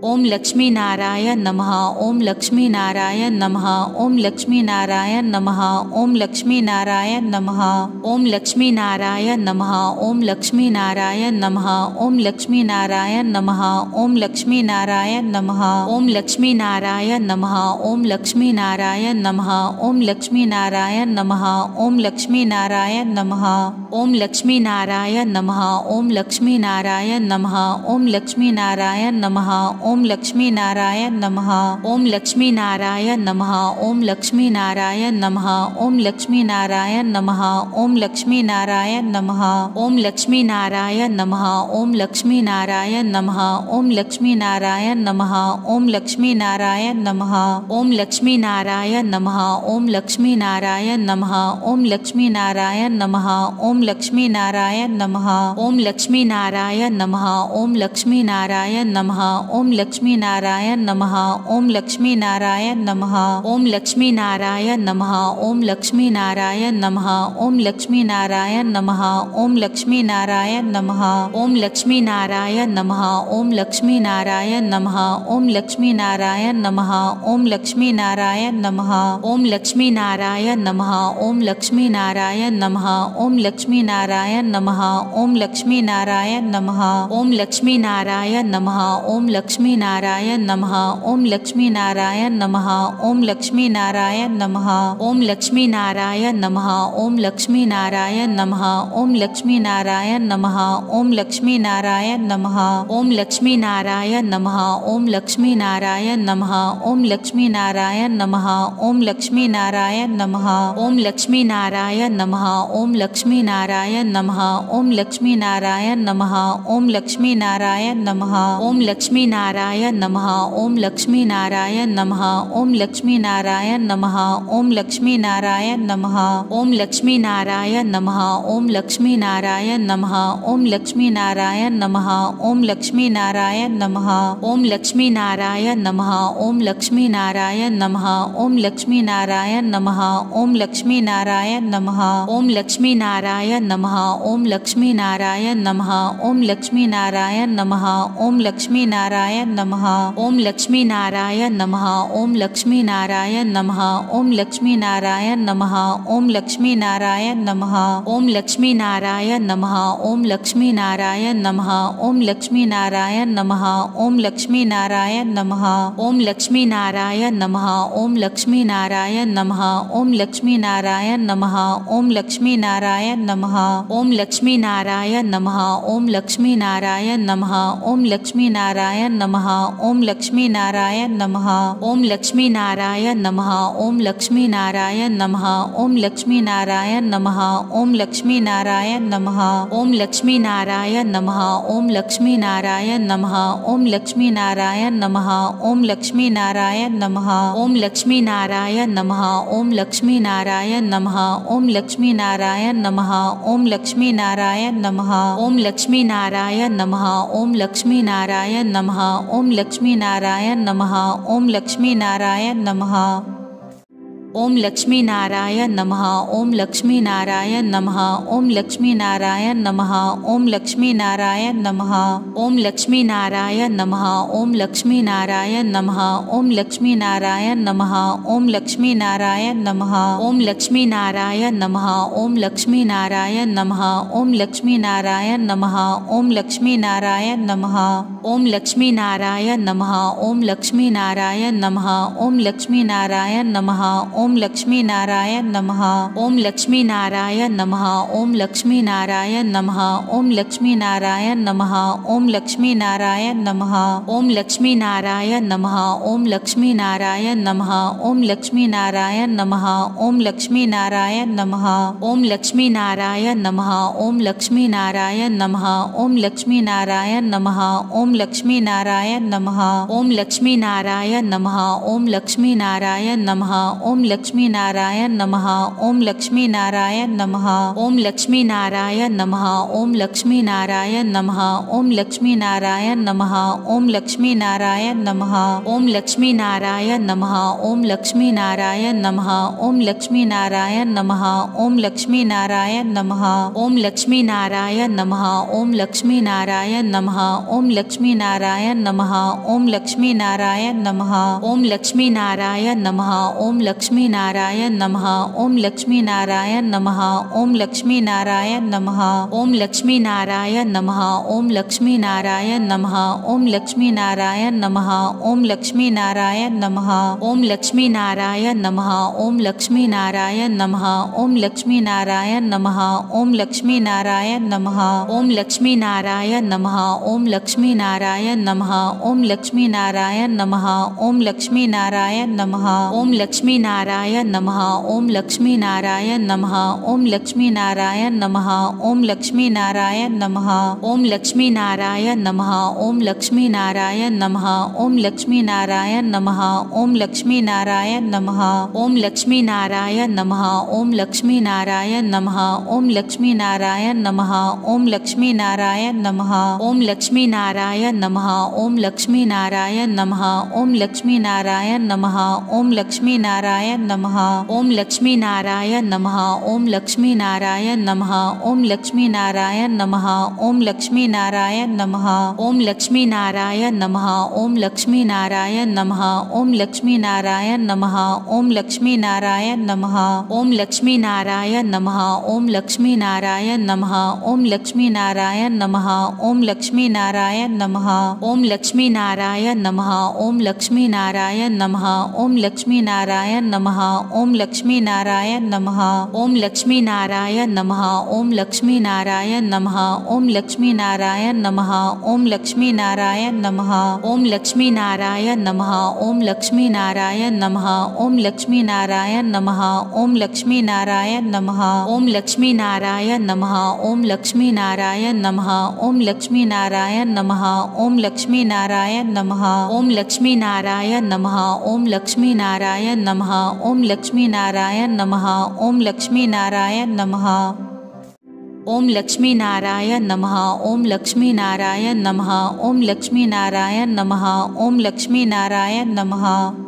ओम लक्ष्मी नारायण नमः ओम लक्ष्मी नारायण नमः ओम लक्ष्मी नारायण नमः ओम लक्ष्मी नारायण नमः ओम लक्ष्मी नारायण नमः ओम लक्ष्मी नारायण नमः ओम लक्ष्मी नारायण नमः ओम लक्ष्मी नारायण नमः ओम लक्ष्मी नारायण नमः ओम लक्ष्मी नारायण नमः ओम लक्ष्मी नारायण नमः ओम लक्ष्मी नारायण नमः ओम लक्ष्मी नारायण नमः ओम लक्ष्मी नारायण नमः ओम लक्ष्मी नारायण नमः ओम ओम लक्ष्मी नारायण नमः ओम लक्ष्मी नारायण नमः ओम लक्ष्मी नारायण नमः ओम लक्ष्मी नारायण नमः ओम लक्ष्मी नारायण नमः ओम लक्ष्मी नारायण नमः ओम लक्ष्मी नारायण नमः ओम लक्ष्मी नारायण नमः ओम लक्ष्मी नारायण नमः ओम लक्ष्मी नारायण नमः ओम लक्ष्मी नारायण नमः ओम लक्ष्मी नारायण नमः ओम लक्ष्मी नारायण नमः ओम लक्ष्मी नारायण नमः ओम लक्ष्मी नारायण नमः ओम लक्ष्मी नारायण नमः ओम लक्ष्मी नारायण नमः ओम लक्ष्मी नारायण नमः ओम लक्ष्मी नारायण नमः ओम लक्ष्मी नारायण नमः ओम लक्ष्मी नारायण नमः ओम लक्ष्मी नारायण नमः ओम लक्ष्मी नारायण नमः ओम लक्ष्मी नारायण नमः ओम लक्ष्मी नारायण नमः ओम लक्ष्मी नारायण नमः ओम लक्ष्मी नारायण नमः ओम लक्ष्मी नारायण नमः ओम लक्ष्मी नारायण नमः ओम लक्ष्मी नारायण नमः ओम लक्ष्मी लक्ष्मी नारायण नमः ओम लक्ष्मी नारायण नमः ओम लक्ष्मी नारायण नमः ओम लक्ष्मी नारायण नमः ओम लक्ष्मी नारायण नमः ओम लक्ष्मी नारायण नमः ओम लक्ष्मी नारायण नमः ओम लक्ष्मी नारायण नमः ओम लक्ष्मी नारायण नमः ओम लक्ष्मी नारायण नमः ओम लक्ष्मी नारायण नमः ओम लक्ष्मी नारायण नमः ओम लक्ष्मी नारायण नमः ओम लक्ष्मी नारायण नमः ओम लक्ष्मी नारायण नमः ओम लक्ष्मी नारायण नारायण नमः ओम लक्ष्मी नारायण नमः ओम लक्ष्मी नारायण नमः ओम लक्ष्मी नारायण नमः ओम लक्ष्मी नारायण नमः ओम लक्ष्मी नारायण नमः ओम लक्ष्मी नारायण नमः ओम लक्ष्मी नारायण नमः ओम लक्ष्मी नारायण नमः ओम लक्ष्मी नारायण नमः ओम लक्ष्मी नारायण नमः ओम लक्ष्मी नारायण नमः ओम लक्ष्मी नारायण नमः ओम लक्ष्मी नारायण नमः ओम लक्ष्मी नारायण नमः ओम लक्ष्मी नारायण नारायण नमः ओम लक्ष्मी नारायण नमः ओम लक्ष्मी नारायण नमः ओम लक्ष्मी नारायण नमः ओम लक्ष्मी नारायण नमः ओम लक्ष्मी नारायण नमः ओम लक्ष्मी नारायण नमः ओम लक्ष्मी नारायण नमः ओम लक्ष्मी नारायण नमः ओम लक्ष्मी नारायण नमः ओम लक्ष्मी नारायण नमः ओम लक्ष्मी नारायण नमः ओम लक्ष्मी नारायण नमः ओम लक्ष्मी नारायण नमः ओम लक्ष्मी नारायण नमः ओम लक्ष्मी नारायण नमः नमः ओम लक्ष्मी नारायण नमः ओम लक्ष्मी नारायण नमः ओम लक्ष्मी नारायण नमः ओम लक्ष्मी नारायण नमः ओम लक्ष्मी नारायण नमः ओम लक्ष्मी नारायण नमः ओम लक्ष्मी नारायण नमः ओम लक्ष्मी नारायण नमः ओम लक्ष्मी नारायण नमः ओम लक्ष्मी नारायण नमः ओम लक्ष्मी नारायण नमः ओम लक्ष्मी नारायण नमः ओम लक्ष्मी नारायण नमः ओम लक्ष्मी नारायण नमः ओम लक्ष्मी नारायण नमः ओम लक्ष्मी नारायण नमः ओम लक्ष्मी नारायण नमः ओम लक्ष्मी नारायण नमः ओम लक्ष्मी नारायण नमः ओम लक्ष्मी नारायण नमः ओम लक्ष्मी नारायण नमः ओम लक्ष्मी नारायण नमः ओम लक्ष्मी नारायण नमः ओम लक्ष्मी नारायण नमः ओम लक्ष्मी नारायण नमः ओम लक्ष्मी नारायण नमः ओम लक्ष्मी नारायण नमः ओम लक्ष्मी नारायण नमः ओम लक्ष्मी नारायण नमः ओम लक्ष्मी नारायण नमः ओम लक्ष्मी नारायण नमः ओम लक्ष्मी नारायण नमः ओम ओम लक्ष्मी नारायण नमः ओम लक्ष्मी नारायण नमः ओम लक्ष्मी नारायण नमः ओम लक्ष्मी नारायण नमः ओम लक्ष्मी नारायण नमः ओम लक्ष्मी नारायण नमः ओम लक्ष्मी नारायण नमः ओम लक्ष्मी नारायण नमः ओम लक्ष्मी नारायण नमः ओम लक्ष्मी नारायण नमः ओम लक्ष्मी नारायण नमः ओम लक्ष्मी नारायण नमः ओम लक्ष्मी नारायण नमः ओम लक्ष्मी नारायण नमः ओम लक्ष्मी नारायण नमः ओम लक्ष्मी नारायण नमः ओम लक्ष्मी नारायण नमः ओम लक्ष्मी नारायण नमः ओम लक्ष्मी नारायण नमः ओम लक्ष्मी नारायण नमः ओम लक्ष्मी नारायण नमः ओम लक्ष्मी नारायण नमः ओम लक्ष्मी नारायण नमः ओम लक्ष्मी नारायण नमः ओम लक्ष्मी नारायण नमः ओम लक्ष्मी नारायण नमः ओम लक्ष्मी नारायण नमः ओम लक्ष्मी नारायण नमः ओम लक्ष्मी नारायण नमः ओम लक्ष्मी नारायण नमः ओम लक्ष्मी लक्ष्मी नारायण नमः ओम लक्ष्मी नारायण नमः ओम लक्ष्मी नारायण नमः ओम लक्ष्मी नारायण नमः ओम लक्ष्मी नारायण नमः ओम लक्ष्मी नारायण नमः ओम लक्ष्मी नारायण नमः ओम लक्ष्मी नारायण नमः ओम लक्ष्मी नारायण नमः ओम लक्ष्मी नारायण नमः ओम लक्ष्मी नारायण नमः ओम लक्ष्मी नारायण नमः ओम लक्ष्मी नारायण नमः ओम लक्ष्मी नारायण नमः ओम लक्ष्मी नारायण नमः ओम लक्ष्मी नारायण नारायण नमः ओम लक्ष्मी नारायण नमः ओम लक्ष्मी नारायण नमः ओम लक्ष्मी नारायण नमः ओम लक्ष्मी नारायण नमः ओम लक्ष्मी नारायण नमः ओम लक्ष्मी नारायण नमः ओम लक्ष्मी नारायण नमः ओम लक्ष्मी नारायण नमः ओम लक्ष्मी नारायण नमः ओम लक्ष्मी नारायण नमः ओम लक्ष्मी नारायण नमः ओम लक्ष्मी नारायण नमः ओम लक्ष्मी नारायण नमः ओम लक्ष्मी नारायण नमः ओम लक्ष्मी नारायण नमः ओम लक्ष्मी नारायण नमः ओम लक्ष्मी नारायण नमः ओम लक्ष्मी नारायण नमः ओम लक्ष्मी नारायण नमः ओम लक्ष्मी नारायण नमः ओम लक्ष्मी नारायण नमः ओम लक्ष्मी नारायण नमः ओम लक्ष्मी नारायण नमः ओम लक्ष्मी नारायण नमः ओम लक्ष्मी नारायण नमः ओम लक्ष्मी नारायण नमः ओम लक्ष्मी नारायण नमः ओम लक्ष्मी नारायण नमः ओम लक्ष्मी नारायण नमः ओम लक्ष्मी नारायण नमः ओम लक्ष्मी नारायण नमः ओम लक्ष्मी नारायण नमः ओम लक्ष्मी नारायण नमः ओम लक्ष्मी नारायण नमः ओम लक्ष्मी नारायण नमः ओम लक्ष्मी नारायण नमः ओम लक्ष्मी नारायण नमः ओम लक्ष्मी नारायण नमः ओम लक्ष्मी नारायण नमः ओम लक्ष्मी नारायण नमः ओम लक्ष्मी नारायण नमः ओम लक्ष्मी नारायण नमः ओम लक्ष्मी नारायण नमः ओम लक्ष्मी नारायण नमः ओम लक्ष्मी नारायण नमः ओम लक्ष्मी नारायण नमः ओम लक्ष्मी नारायण नमः ओम लक्ष्मी नारायण नमः ओम लक्ष्मी नारायण नमः ओम लक्ष्मी नारायण नमः ओम लक्ष्मी नारायण नमः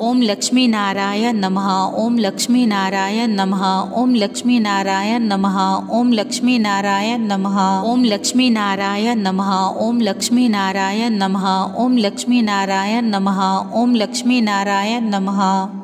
ओम लक्ष्मी नारायण नमः ओम लक्ष्मी नारायण नमः ओम लक्ष्मी नारायण नमः ओम लक्ष्मी नारायण नमः ओम लक्ष्मी नारायण नमः ओम लक्ष्मी नारायण नमः ओम लक्ष्मी नारायण नमः ओम लक्ष्मी नारायण नमः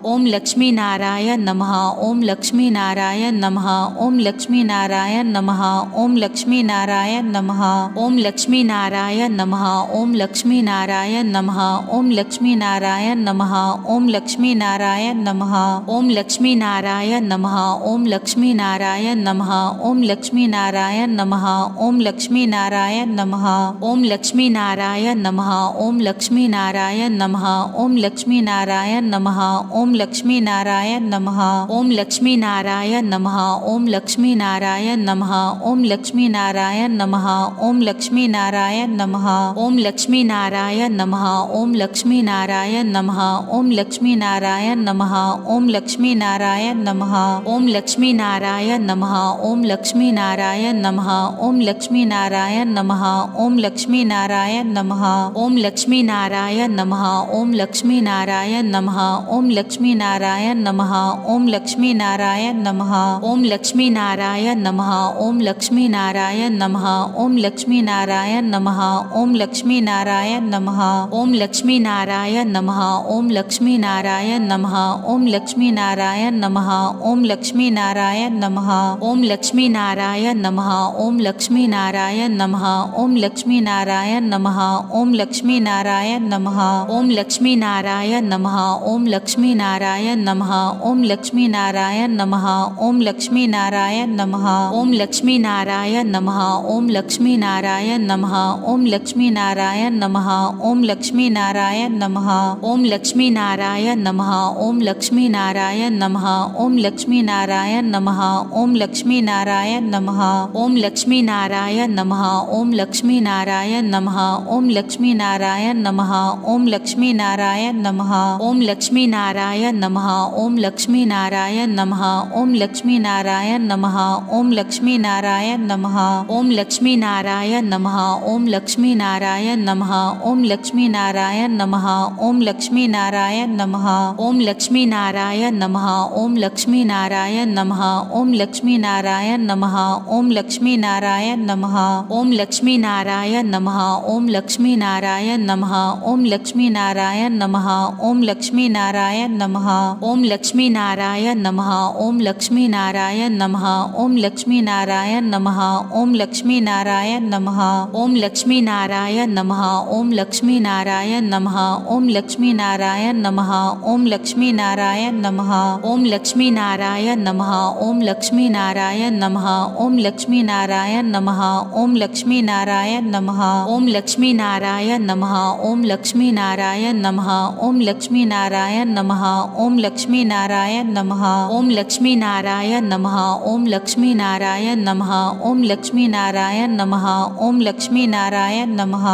ओम लक्ष्मी नारायण नमः ओम लक्ष्मी नारायण नमः ओम लक्ष्मी नारायण नमः ओम लक्ष्मी नारायण नमः ओम लक्ष्मी नारायण नमः ओम लक्ष्मी नारायण नमः ओम लक्ष्मी नारायण नमः ओम लक्ष्मी नारायण नमः ओम लक्ष्मी नारायण नमः ओम लक्ष्मी नारायण नमः ओम लक्ष्मी नारायण नमः ओम लक्ष्मी नारायण नमः ओम लक्ष्मी नारायण नमः ओम लक्ष्मी नारायण नमः ओम लक्ष्मी नारायण नमः ओम लक्ष्मी नारायण नमः ओम लक्ष्मी नारायण नमः ओम लक्ष्मी नारायण नमः ओम लक्ष्मी नारायण नमः ओम लक्ष्मी नारायण नमः ओम लक्ष्मी नारायण नमः ओम लक्ष्मी नारायण नमः ओम लक्ष्मी नारायण नमः ओम लक्ष्मी नारायण नमः ओम लक्ष्मी नारायण नमः ओम लक्ष्मी नारायण नमः ओम लक्ष्मी नारायण नमः ओम लक्ष्मी नारायण नमः ओम लक्ष्मी नारायण नमः ओम लक्ष्मी नारायण नमः ओम लक्ष्मी नारायण नमः ओम लक्ष्मी नारायण नमः ओम लक्ष्मी नारायण नमः ओम लक्ष्मी लक्ष्मी नारायण नमः ओम लक्ष्मी नारायण नमः ओम लक्ष्मी नारायण नमः ओम लक्ष्मी नारायण नमः ओम लक्ष्मी नारायण नमः ओम लक्ष्मी नारायण नमः ओम लक्ष्मी नारायण नमः ओम लक्ष्मी नारायण नमः ओम लक्ष्मी नारायण नमः ओम लक्ष्मी नारायण नमः ओम लक्ष्मी नारायण नमः ओम लक्ष्मी नारायण नमः ओम लक्ष्मी नारायण नमः ओम लक्ष्मी नारायण नमः ओम लक्ष्मी नारायण नमः ओम लक्ष्मी नारायण नारायण नमः ओम लक्ष्मी नारायण नमः ओम लक्ष्मी नारायण नमः ओम लक्ष्मी नारायण नमः ओम लक्ष्मी नारायण नमः ओम लक्ष्मी नारायण नमः ओम लक्ष्मी नारायण नमः ओम लक्ष्मी नारायण नमः ओम लक्ष्मी नारायण नमः ओम लक्ष्मी नारायण नमः ओम लक्ष्मी नारायण नमः ओम लक्ष्मी नारायण नमः ओम लक्ष्मी नारायण नमः ओम लक्ष्मी नारायण नमः ओम लक्ष्मी नारायण नमः ओम लक्ष्मी नारायण नमः ओम लक्ष्मी नारायण नमः ओम लक्ष्मी नारायण नमः ओम लक्ष्मी नारायण नमः ओम लक्ष्मी नारायण नमः ओम लक्ष्मी नारायण नमः ओम लक्ष्मी नारायण नमः ओम लक्ष्मी नारायण नमः ओम लक्ष्मी नारायण नमः ओम लक्ष्मी नारायण नमः ओम लक्ष्मी नारायण नमः ओम लक्ष्मी नारायण नमः ओम लक्ष्मी नारायण नमः ओम लक्ष्मी नारायण नमः ओम लक्ष्मी नारायण नमः ओम लक्ष्मी नारायण नमः नमः ओम लक्ष्मी नारायण नमः ओम लक्ष्मी नारायण नमः ओम लक्ष्मी नारायण नमः ओम लक्ष्मी नारायण नमः ओम लक्ष्मी नारायण नमः ओम लक्ष्मी नारायण नमः ओम लक्ष्मी नारायण नमः ओम लक्ष्मी नारायण नमः ओम लक्ष्मी नारायण नमः ओम लक्ष्मी नारायण नमः ओम लक्ष्मी नारायण नमः ओम लक्ष्मी नारायण नमः ओम लक्ष्मी नारायण नमः ओम लक्ष्मी नारायण नमः ओम लक्ष्मी नारायण नमः ओम लक्ष्मी नारायण नमः ओम लक्ष्मी नारायण नमः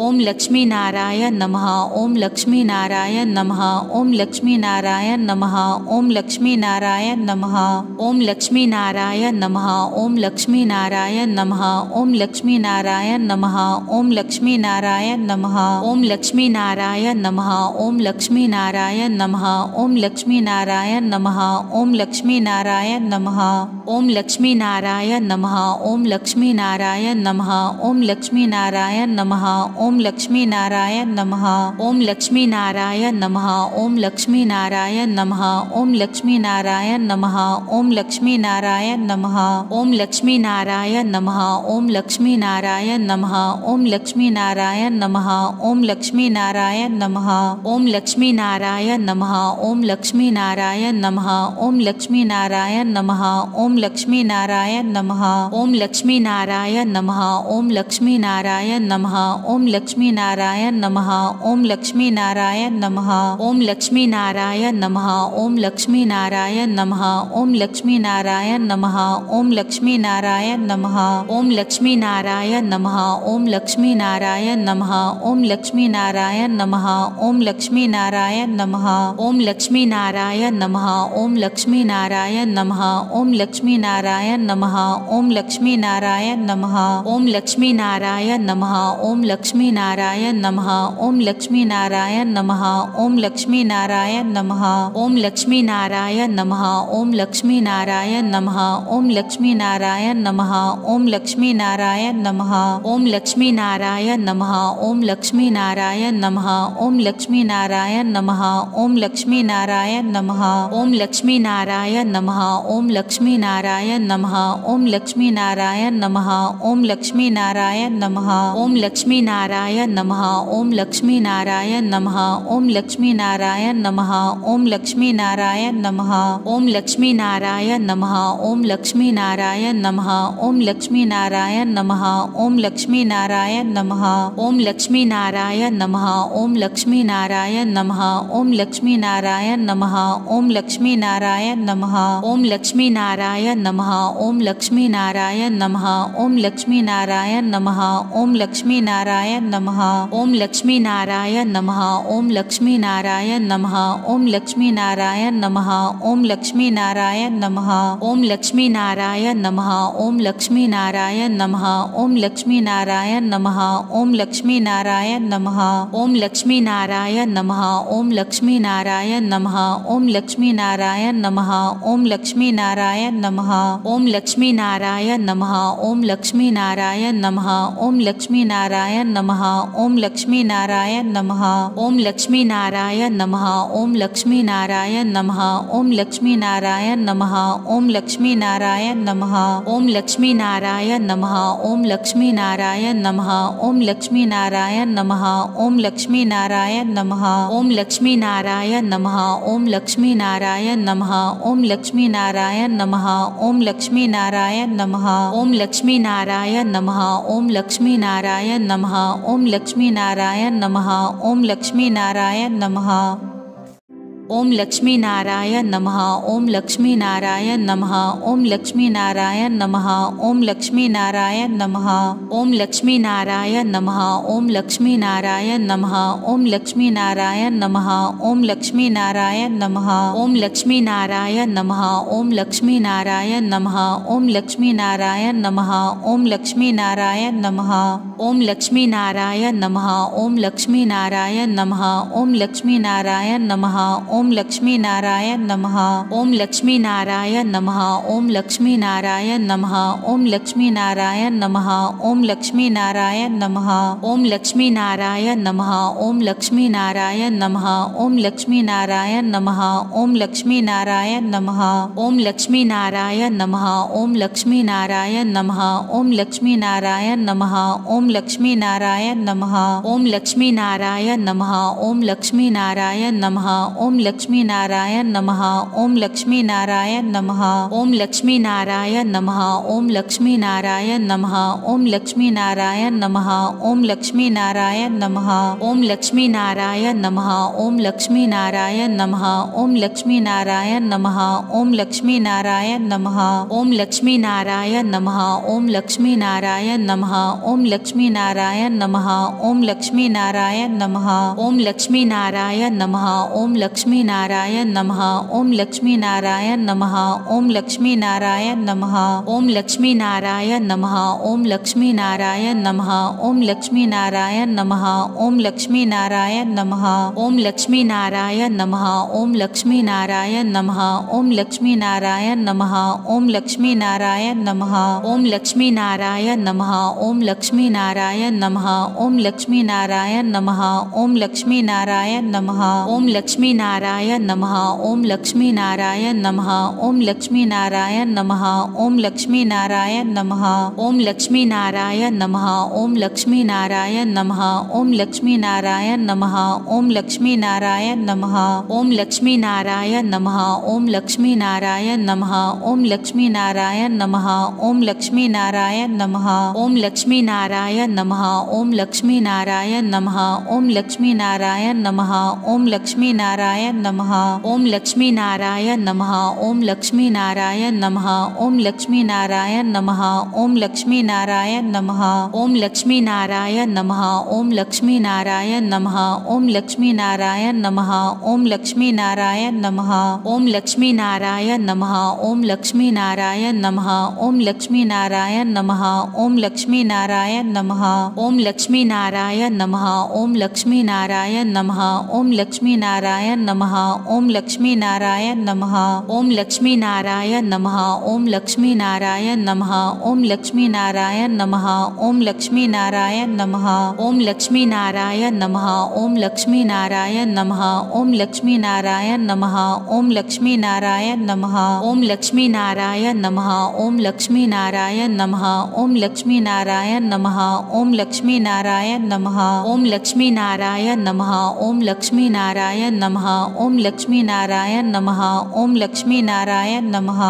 ओम लक्ष्मी नारायण नमः ओम लक्ष्मी नारायण नमः ओम लक्ष्मी नारायण नमः ओम लक्ष्मी नारायण नमः ओम लक्ष्मी नारायण नमः ओम लक्ष्मी नारायण नमः ओम लक्ष्मी नारायण नमः ओम लक्ष्मी नारायण नमः ओम लक्ष्मी नारायण नमः ओम लक्ष्मी नारायण नमः ओम लक्ष्मी नारायण नमः ओम लक्ष्मी नारायण नमः ओम लक्ष्मी नारायण नमः ओम लक्ष्मी नारायण नमः ओम लक्ष्मी नारायण नमः ओम लक्ष्मी नारायण नमः ओम लक्ष्मी नारायण नमः ओम लक्ष्मी नारायण नमः ओम लक्ष्मी नारायण नमः ओम लक्ष्मी नारायण नमः ओम लक्ष्मी नारायण नमः ओम लक्ष्मी नारायण नमः ओम लक्ष्मी नारायण नमः ओम लक्ष्मी नारायण नमः ओम लक्ष्मी नारायण नमः ओम लक्ष्मी नारायण नमः ओम लक्ष्मी नारायण नमः ओम लक्ष्मी नारायण नमः ओम लक्ष्मी नारायण नमः ओम लक्ष्मी नारायण नमः ओम लक्ष्मी नारायण नमः ओम लक्ष्मी नारायण नमः ओम लक्ष्मी नारायण नमः ओम लक्ष्मी नारायण नमः ओम लक्ष्मी नारायण नमः ओम लक्ष्मी नारायण नमः ओम लक्ष्मी नारायण नमः ओम लक्ष्मी नारायण नमः ओम लक्ष्मी नारायण नमः ओम लक्ष्मी नारायण नमः ओम लक्ष्मी नारायण नमः ओम लक्ष्मी नारायण नमः ओम लक्ष्मी नारायण नमः ओम लक्ष्मी नारायण नमः ओम लक्ष्मी नारायण नमः ओम लक्ष्मी लक्ष्मी नारायण नमः ओम लक्ष्मी नारायण नमः ओम लक्ष्मी नारायण नमः ओम लक्ष्मी नारायण नमः ओम लक्ष्मी नारायण नमः ओम लक्ष्मी नारायण नमः ओम लक्ष्मी नारायण नमः ओम लक्ष्मी नारायण नमः ओम लक्ष्मी नारायण नमः ओम लक्ष्मी नारायण नमः ओम लक्ष्मी नारायण नमः ओम लक्ष्मी नारायण नमः ओम लक्ष्मी नारायण नमः ओम लक्ष्मी नारायण नमः ओम लक्ष्मी नारायण नमः ओम लक्ष्मी नारायण नारायण नमः ओम लक्ष्मी नारायण नमः ओम लक्ष्मी नारायण नमः ओम लक्ष्मी नारायण नमः ओम लक्ष्मी नारायण नमः ओम लक्ष्मी नारायण नमः ओम लक्ष्मी नारायण नमः ओम लक्ष्मी नारायण नमः ओम लक्ष्मी नारायण नमः ओम लक्ष्मी नारायण नमः ओम लक्ष्मी नारायण नमः ओम लक्ष्मी नारायण नमः ओम लक्ष्मी नारायण नमः ओम लक्ष्मी नारायण नमः ओम लक्ष्मी नारायण नमः ओम लक्ष्मी नारायण नारायण नमः ओम लक्ष्मी नारायण नमः ओम लक्ष्मी नारायण नमः ओम लक्ष्मी नारायण नमः ओम लक्ष्मी नारायण नमः ओम लक्ष्मी नारायण नमः ओम लक्ष्मी नारायण नमः ओम लक्ष्मी नारायण नमः ओम लक्ष्मी नारायण नमः ओम लक्ष्मी नारायण नमः ओम लक्ष्मी नारायण नमः ओम लक्ष्मी नारायण नमः ओम लक्ष्मी नारायण नमः ओम लक्ष्मी नारायण नमः ओम लक्ष्मी नारायण नमः ओम लक्ष्मी नारायण नमः नमः ओम लक्ष्मी नारायण नमः ओम लक्ष्मी नारायण नमः ओम लक्ष्मी नारायण नमः ओम लक्ष्मी नारायण नमः ओम लक्ष्मी नारायण नमः ओम लक्ष्मी नारायण नमः ओम लक्ष्मी नारायण नमः ओम लक्ष्मी नारायण नमः ओम लक्ष्मी नारायण नमः ओम लक्ष्मी नारायण नमः ओम लक्ष्मी नारायण नमः ओम लक्ष्मी नारायण नमः ओम लक्ष्मी नारायण नमः ओम लक्ष्मी नारायण नमः ओम लक्ष्मी नारायण नमः ओम लक्ष्मी नारायण नमः ओम लक्ष्मी नारायण नमः ओम लक्ष्मी नारायण नमः ओम लक्ष्मी नारायण नमः ओम लक्ष्मी नारायण नमः ओम लक्ष्मी नारायण नमः ओम लक्ष्मी नारायण नमः ओम लक्ष्मी नारायण नमः ओम लक्ष्मी नारायण नमः ओम लक्ष्मी नारायण नमः ओम लक्ष्मी नारायण नमः ओम लक्ष्मी नारायण नमः ओम लक्ष्मी नारायण नमः ओम लक्ष्मी नारायण नमः ओम लक्ष्मी नारायण नमः ओम लक्ष्मी नारायण नमः ओम लक्ष्मी नारायण नमः ओम ओम लक्ष्मी नारायण नमः ओम लक्ष्मी नारायण नमः ओम लक्ष्मी नारायण नमः ओम लक्ष्मी नारायण नमः ओम लक्ष्मी नारायण नमः ओम लक्ष्मी नारायण नमः ओम लक्ष्मी नारायण नमः ओम लक्ष्मी नारायण नमः ओम लक्ष्मी नारायण नमः ओम लक्ष्मी नारायण नमः ओम लक्ष्मी नारायण नमः ओम लक्ष्मी नारायण नमः ओम लक्ष्मी नारायण नमः ओम लक्ष्मी नारायण नमः ओम लक्ष्मी नारायण नमः ओम लक्ष्मी नारायण नमः ओम लक्ष्मी नारायण नमः ओम लक्ष्मी नारायण नमः ओम लक्ष्मी नारायण नमः ओम लक्ष्मी नारायण नमः ओम लक्ष्मी नारायण नमः ओम लक्ष्मी नारायण नमः ओम लक्ष्मी नारायण नमः ओम लक्ष्मी नारायण नमः ओम लक्ष्मी नारायण नमः ओम लक्ष्मी नारायण नमः ओम लक्ष्मी नारायण नमः ओम लक्ष्मी नारायण नमः ओम लक्ष्मी नारायण नमः ओम लक्ष्मी नारायण नमः ओम लक्ष्मी लक्ष्मी नारायण नमः ओम लक्ष्मी नारायण नमः ओम लक्ष्मी नारायण नमः ओम लक्ष्मी नारायण नमः ओम लक्ष्मी नारायण नमः ओम लक्ष्मी नारायण नमः ओम लक्ष्मी नारायण नमः ओम लक्ष्मी नारायण नमः ओम लक्ष्मी नारायण नमः ओम लक्ष्मी नारायण नमः ओम लक्ष्मी नारायण नमः ओम लक्ष्मी नारायण नमः ओम लक्ष्मी नारायण नमः ओम लक्ष्मी नारायण नमः ओम लक्ष्मी नारायण नमः ओम लक्ष्मी नारायण नारायण नमः ओम लक्ष्मी नारायण नमः ओम लक्ष्मी नारायण नमः ओम लक्ष्मी नारायण नमः ओम लक्ष्मी नारायण नमः ओम लक्ष्मी नारायण नमः ओम लक्ष्मी नारायण नमः ओम लक्ष्मी नारायण नमः ओम लक्ष्मी नारायण नमः ओम लक्ष्मी नारायण नमः ओम लक्ष्मी नारायण नमः ओम लक्ष्मी नारायण नमः ओम लक्ष्मी नारायण नमः ओम लक्ष्मी नारायण नमः ओम लक्ष्मी नारायण नमः ओम लक्ष्मी नारायण नारायण नमः ओम लक्ष्मी नारायण नमः ओम लक्ष्मी नारायण नमः ओम लक्ष्मी नारायण नमः ओम लक्ष्मी नारायण नमः ओम लक्ष्मी नारायण नमः ओम लक्ष्मी नारायण नमः ओम लक्ष्मी नारायण नमः ओम लक्ष्मी नारायण नमः ओम लक्ष्मी नारायण नमः ओम लक्ष्मी नारायण नमः ओम लक्ष्मी नारायण नमः ओम लक्ष्मी नारायण नमः ओम लक्ष्मी नारायण नमः ओम लक्ष्मी नारायण नमः ओम लक्ष्मी नारायण नमः नमः ओम लक्ष्मी नारायण नमः ओम लक्ष्मी नारायण नमः ओम लक्ष्मी नारायण नमः ओम लक्ष्मी नारायण नमः ओम लक्ष्मी नारायण नमः ओम लक्ष्मी नारायण नमः ओम लक्ष्मी नारायण नमः ओम लक्ष्मी नारायण नमः ओम लक्ष्मी नारायण नमः ओम लक्ष्मी नारायण नमः ओम लक्ष्मी नारायण नमः ओम लक्ष्मी नारायण नमः ओम लक्ष्मी नारायण नमः ओम लक्ष्मी नारायण नमः ओम लक्ष्मी नारायण नमः ओम लक्ष्मी नारायण नमः ओम लक्ष्मी नारायण नमः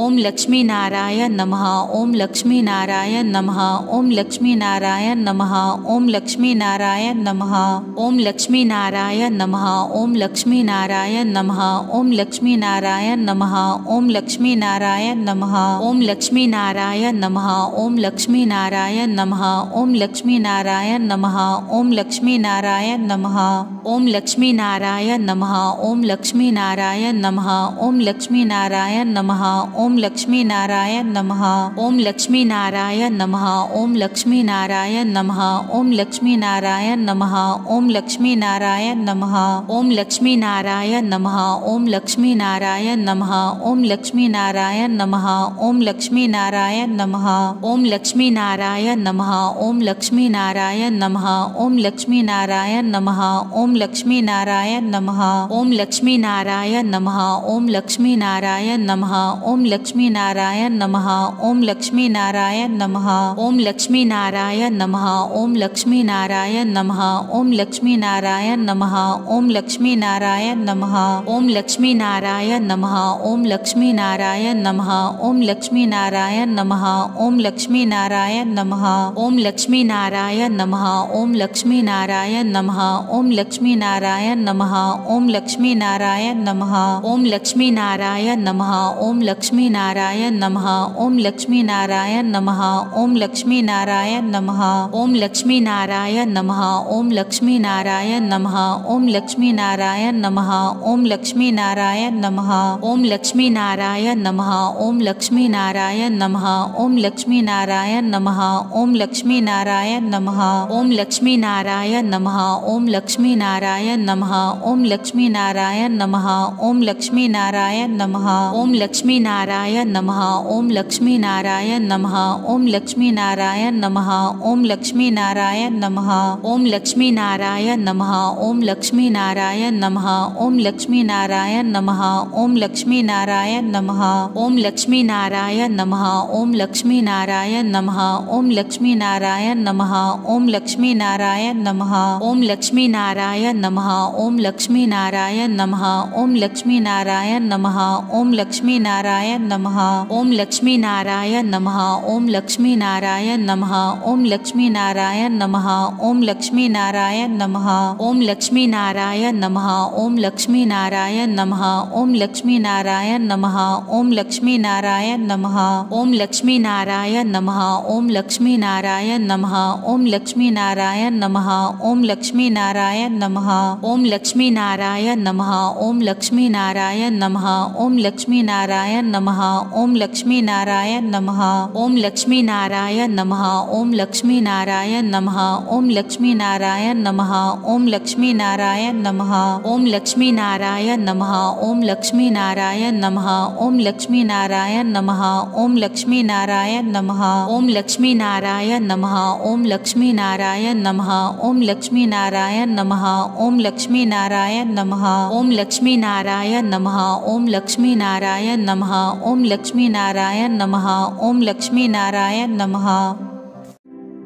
ओम लक्ष्मी नारायण नमः ओम लक्ष्मी नारायण नमः ओम लक्ष्मी नारायण नमः ओम लक्ष्मी नारायण नमः ओम लक्ष्मी नारायण नमः ओम लक्ष्मी नारायण नमः ओम लक्ष्मी नारायण नमः ओम लक्ष्मी नारायण नमः ओम लक्ष्मी नारायण नमः ओम लक्ष्मी नारायण नमः ओम लक्ष्मी नारायण नमः ओम लक्ष्मी नारायण नमः ओम लक्ष्मी नारायण नमः ओम लक्ष्मी नारायण नमः ओम लक्ष्मी नारायण नमः ओम ओम लक्ष्मी नारायण नमः ओम लक्ष्मी नारायण नमः ओम लक्ष्मी नारायण नमः ओम लक्ष्मी नारायण नमः ओम लक्ष्मी नारायण नमः ओम लक्ष्मी नारायण नमः ओम लक्ष्मी नारायण नमः ओम लक्ष्मी नारायण नमः ओम लक्ष्मी नारायण नमः ओम लक्ष्मी नारायण नमः ओम लक्ष्मी नारायण नमः ओम लक्ष्मी नारायण नमः ओम लक्ष्मी नारायण नमः ओम लक्ष्मी नारायण नमः ओम लक्ष्मी नारायण नमः ओम लक्ष्मी नारायण नमः ओम लक्ष्मी नारायण नमः ओम लक्ष्मी नारायण नमः ओम लक्ष्मी नारायण नमः ओम लक्ष्मी नारायण नमः ओम लक्ष्मी नारायण नमः ओम लक्ष्मी नारायण नमः ओम लक्ष्मी नारायण नमः ओम लक्ष्मी नारायण नमः ओम लक्ष्मी नारायण नमः ओम लक्ष्मी नारायण नमः ओम लक्ष्मी नारायण नमः ओम लक्ष्मी नारायण नमः ओम लक्ष्मी नारायण नमः ओम लक्ष्मी नारायण नमः ओम लक्ष्मी लक्ष्मी नारायण नमः ओम लक्ष्मी नारायण नमः ओम लक्ष्मी नारायण नमः ओम लक्ष्मी नारायण नमः ओम लक्ष्मी नारायण नमः ओम लक्ष्मी नारायण नमः ओम लक्ष्मी नारायण नमः ओम लक्ष्मी नारायण नमः ओम लक्ष्मी नारायण नमः ओम लक्ष्मी नारायण नमः ओम लक्ष्मी नारायण नमः ओम लक्ष्मी नारायण नमः ओम लक्ष्मी नारायण नमः ओम लक्ष्मी नारायण नमः ओम लक्ष्मी नारायण नमः ओम लक्ष्मी नारायण नारायण नमः ओम लक्ष्मी नारायण नमः ओम लक्ष्मी नारायण नमः ओम लक्ष्मी नारायण नमः ओम लक्ष्मी नारायण नमः ओम लक्ष्मी नारायण नमः ओम लक्ष्मी नारायण नमः ओम लक्ष्मी नारायण नमः ओम लक्ष्मी नारायण नमः ओम लक्ष्मी नारायण नमः ओम लक्ष्मी नारायण नमः ओम लक्ष्मी नारायण नमः ओम लक्ष्मी नारायण नमः ओम लक्ष्मी नारायण नमः ओम लक्ष्मी नारायण नमः ओम लक्ष्मी नारायण नारायण नमः ओम लक्ष्मी नारायण नमः ओम लक्ष्मी नारायण नमः ओम लक्ष्मी नारायण नमः ओम लक्ष्मी नारायण नमः ओम लक्ष्मी नारायण नमः ओम लक्ष्मी नारायण नमः ओम लक्ष्मी नारायण नमः ओम लक्ष्मी नारायण नमः ओम लक्ष्मी नारायण नमः ओम लक्ष्मी नारायण नमः ओम लक्ष्मी नारायण नमः ओम लक्ष्मी नारायण नमः ओम लक्ष्मी नारायण नमः ओम लक्ष्मी नारायण नमः ओम लक्ष्मी नारायण नमः नमः ओम लक्ष्मी नारायण नमः ओम लक्ष्मी नारायण नमः ओम लक्ष्मी नारायण नमः ओम लक्ष्मी नारायण नमः ओम लक्ष्मी नारायण नमः ओम लक्ष्मी नारायण नमः ओम लक्ष्मी नारायण नमः ओम लक्ष्मी नारायण नमः ओम लक्ष्मी नारायण नमः ओम लक्ष्मी नारायण नमः ओम लक्ष्मी नारायण नमः ओम लक्ष्मी नारायण नमः ओम लक्ष्मी नारायण नमः ओम लक्ष्मी नारायण नमः ओम लक्ष्मी नारायण नमः ओम लक्ष्मी नारायण नमः ओम लक्ष्मी नारायण नमः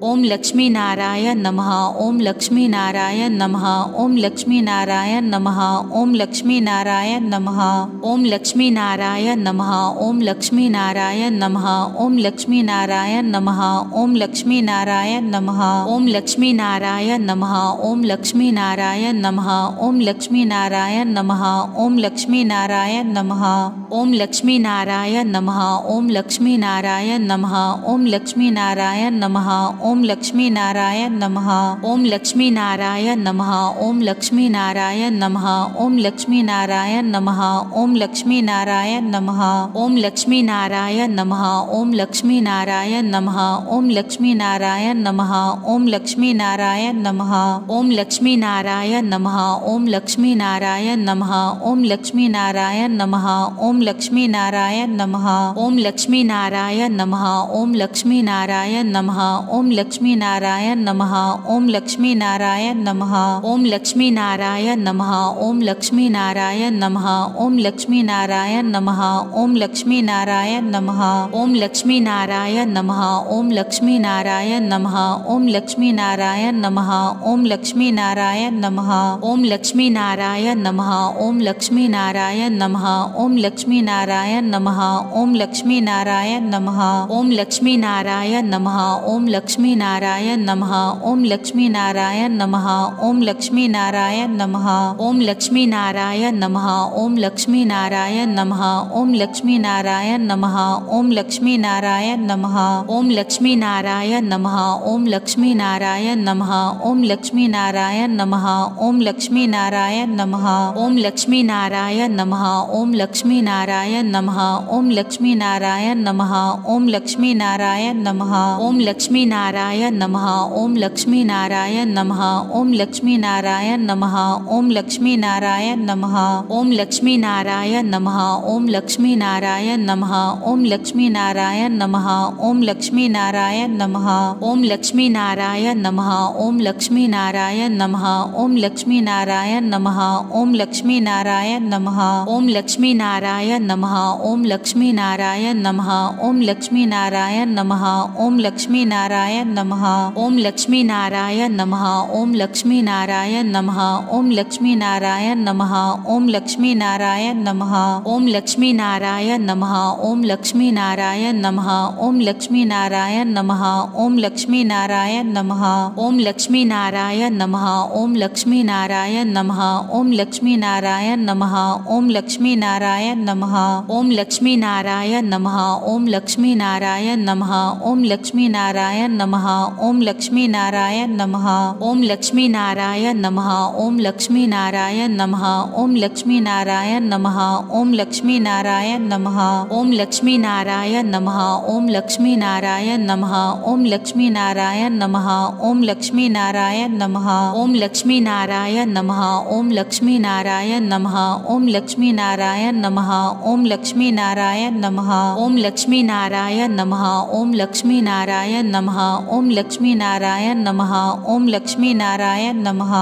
ओम लक्ष्मी नारायण नमः ओम लक्ष्मी नारायण नमः ओम लक्ष्मी नारायण नमः ओम लक्ष्मी नारायण नमः ओम लक्ष्मी नारायण नमः ओम लक्ष्मी नारायण नमः ओम लक्ष्मी नारायण नमः ओम लक्ष्मी नारायण नमः ओम लक्ष्मी नारायण नमः ओम लक्ष्मी नारायण नमः ओम लक्ष्मी नारायण नमः ओम लक्ष्मी नारायण नमः ओम लक्ष्मी नारायण नमः ओम लक्ष्मी नारायण नमः ओम लक्ष्मी नारायण नमः ओम ओम लक्ष्मी नारायण नमः ओम लक्ष्मी नारायण नमः ओम लक्ष्मी नारायण नमः ओम लक्ष्मी नारायण नमः ओम लक्ष्मी नारायण नमः ओम लक्ष्मी नारायण नमः ओम लक्ष्मी नारायण नमः ओम लक्ष्मी नारायण नमः ओम लक्ष्मी नारायण नमः ओम लक्ष्मी नारायण नमः ओम लक्ष्मी नारायण नमः ओम लक्ष्मी नारायण नमः ओम लक्ष्मी नारायण नमः ओम लक्ष्मी नारायण नमः ओम लक्ष्मी नारायण नमः ओम लक्ष्मी नारायण नमः ओम लक्ष्मी नारायण नमः ओम लक्ष्मी नारायण नमः ओम लक्ष्मी नारायण नमः ओम लक्ष्मी नारायण नमः ओम लक्ष्मी नारायण नमः ओम लक्ष्मी नारायण नमः ओम लक्ष्मी नारायण नमः ओम लक्ष्मी नारायण नमः ओम लक्ष्मी नारायण नमः ओम लक्ष्मी नारायण नमः ओम लक्ष्मी नारायण नमः ओम लक्ष्मी नारायण नमः ओम लक्ष्मी नारायण नमः ओम लक्ष्मी नारायण नमः ओम लक्ष्मी लक्ष्मी नारायण नमः ओम लक्ष्मी नारायण नमः ओम लक्ष्मी नारायण नमः ओम लक्ष्मी नारायण नमः ओम लक्ष्मी नारायण नमः ओम लक्ष्मी नारायण नमः ओम लक्ष्मी नारायण नमः ओम लक्ष्मी नारायण नमः ओम लक्ष्मी नारायण नमः ओम लक्ष्मी नारायण नमः ओम लक्ष्मी नारायण नमः ओम लक्ष्मी नारायण नमः ओम लक्ष्मी नारायण नमः ओम लक्ष्मी नारायण नमः ओम लक्ष्मी नारायण नमः ओम लक्ष्मी नारायण नारायण नमः ओम लक्ष्मी नारायण नमः ओम लक्ष्मी नारायण नमः ओम लक्ष्मी नारायण नमः ओम लक्ष्मी नारायण नमः ओम लक्ष्मी नारायण नमः ओम लक्ष्मी नारायण नमः ओम लक्ष्मी नारायण नमः ओम लक्ष्मी नारायण नमः ओम लक्ष्मी नारायण नमः ओम लक्ष्मी नारायण नमः ओम लक्ष्मी नारायण नमः ओम लक्ष्मी नारायण नमः ओम लक्ष्मी नारायण नमः ओम लक्ष्मी नारायण नमः ओम लक्ष्मी नारायण नारायण नमः ओम लक्ष्मी नारायण नमः ओम लक्ष्मी नारायण नमः ओम लक्ष्मी नारायण नमः ओम लक्ष्मी नारायण नमः ओम लक्ष्मी नारायण नमः ओम लक्ष्मी नारायण नमः ओम लक्ष्मी नारायण नमः ओम लक्ष्मी नारायण नमः ओम लक्ष्मी नारायण नमः ओम लक्ष्मी नारायण नमः ओम लक्ष्मी नारायण नमः ओम लक्ष्मी नारायण नमः ओम लक्ष्मी नारायण नमः ओम लक्ष्मी नारायण नमः ओम लक्ष्मी नारायण नमः नमः ओम लक्ष्मी नारायण नमः ओम लक्ष्मी नारायण नमः ओम लक्ष्मी नारायण नमः ओम लक्ष्मी नारायण नमः ओम लक्ष्मी नारायण नमः ओम लक्ष्मी नारायण नमः ओम लक्ष्मी नारायण नमः ओम लक्ष्मी नारायण नमः ओम लक्ष्मी नारायण नमः ओम लक्ष्मी नारायण नमः ओम लक्ष्मी नारायण नमः ओम लक्ष्मी नारायण नमः ओम लक्ष्मी नारायण नमः ओम लक्ष्मी नारायण नमः ओम लक्ष्मी नारायण नमः ओम लक्ष्मी नारायण नमः ओम लक्ष्मी नारायण नमः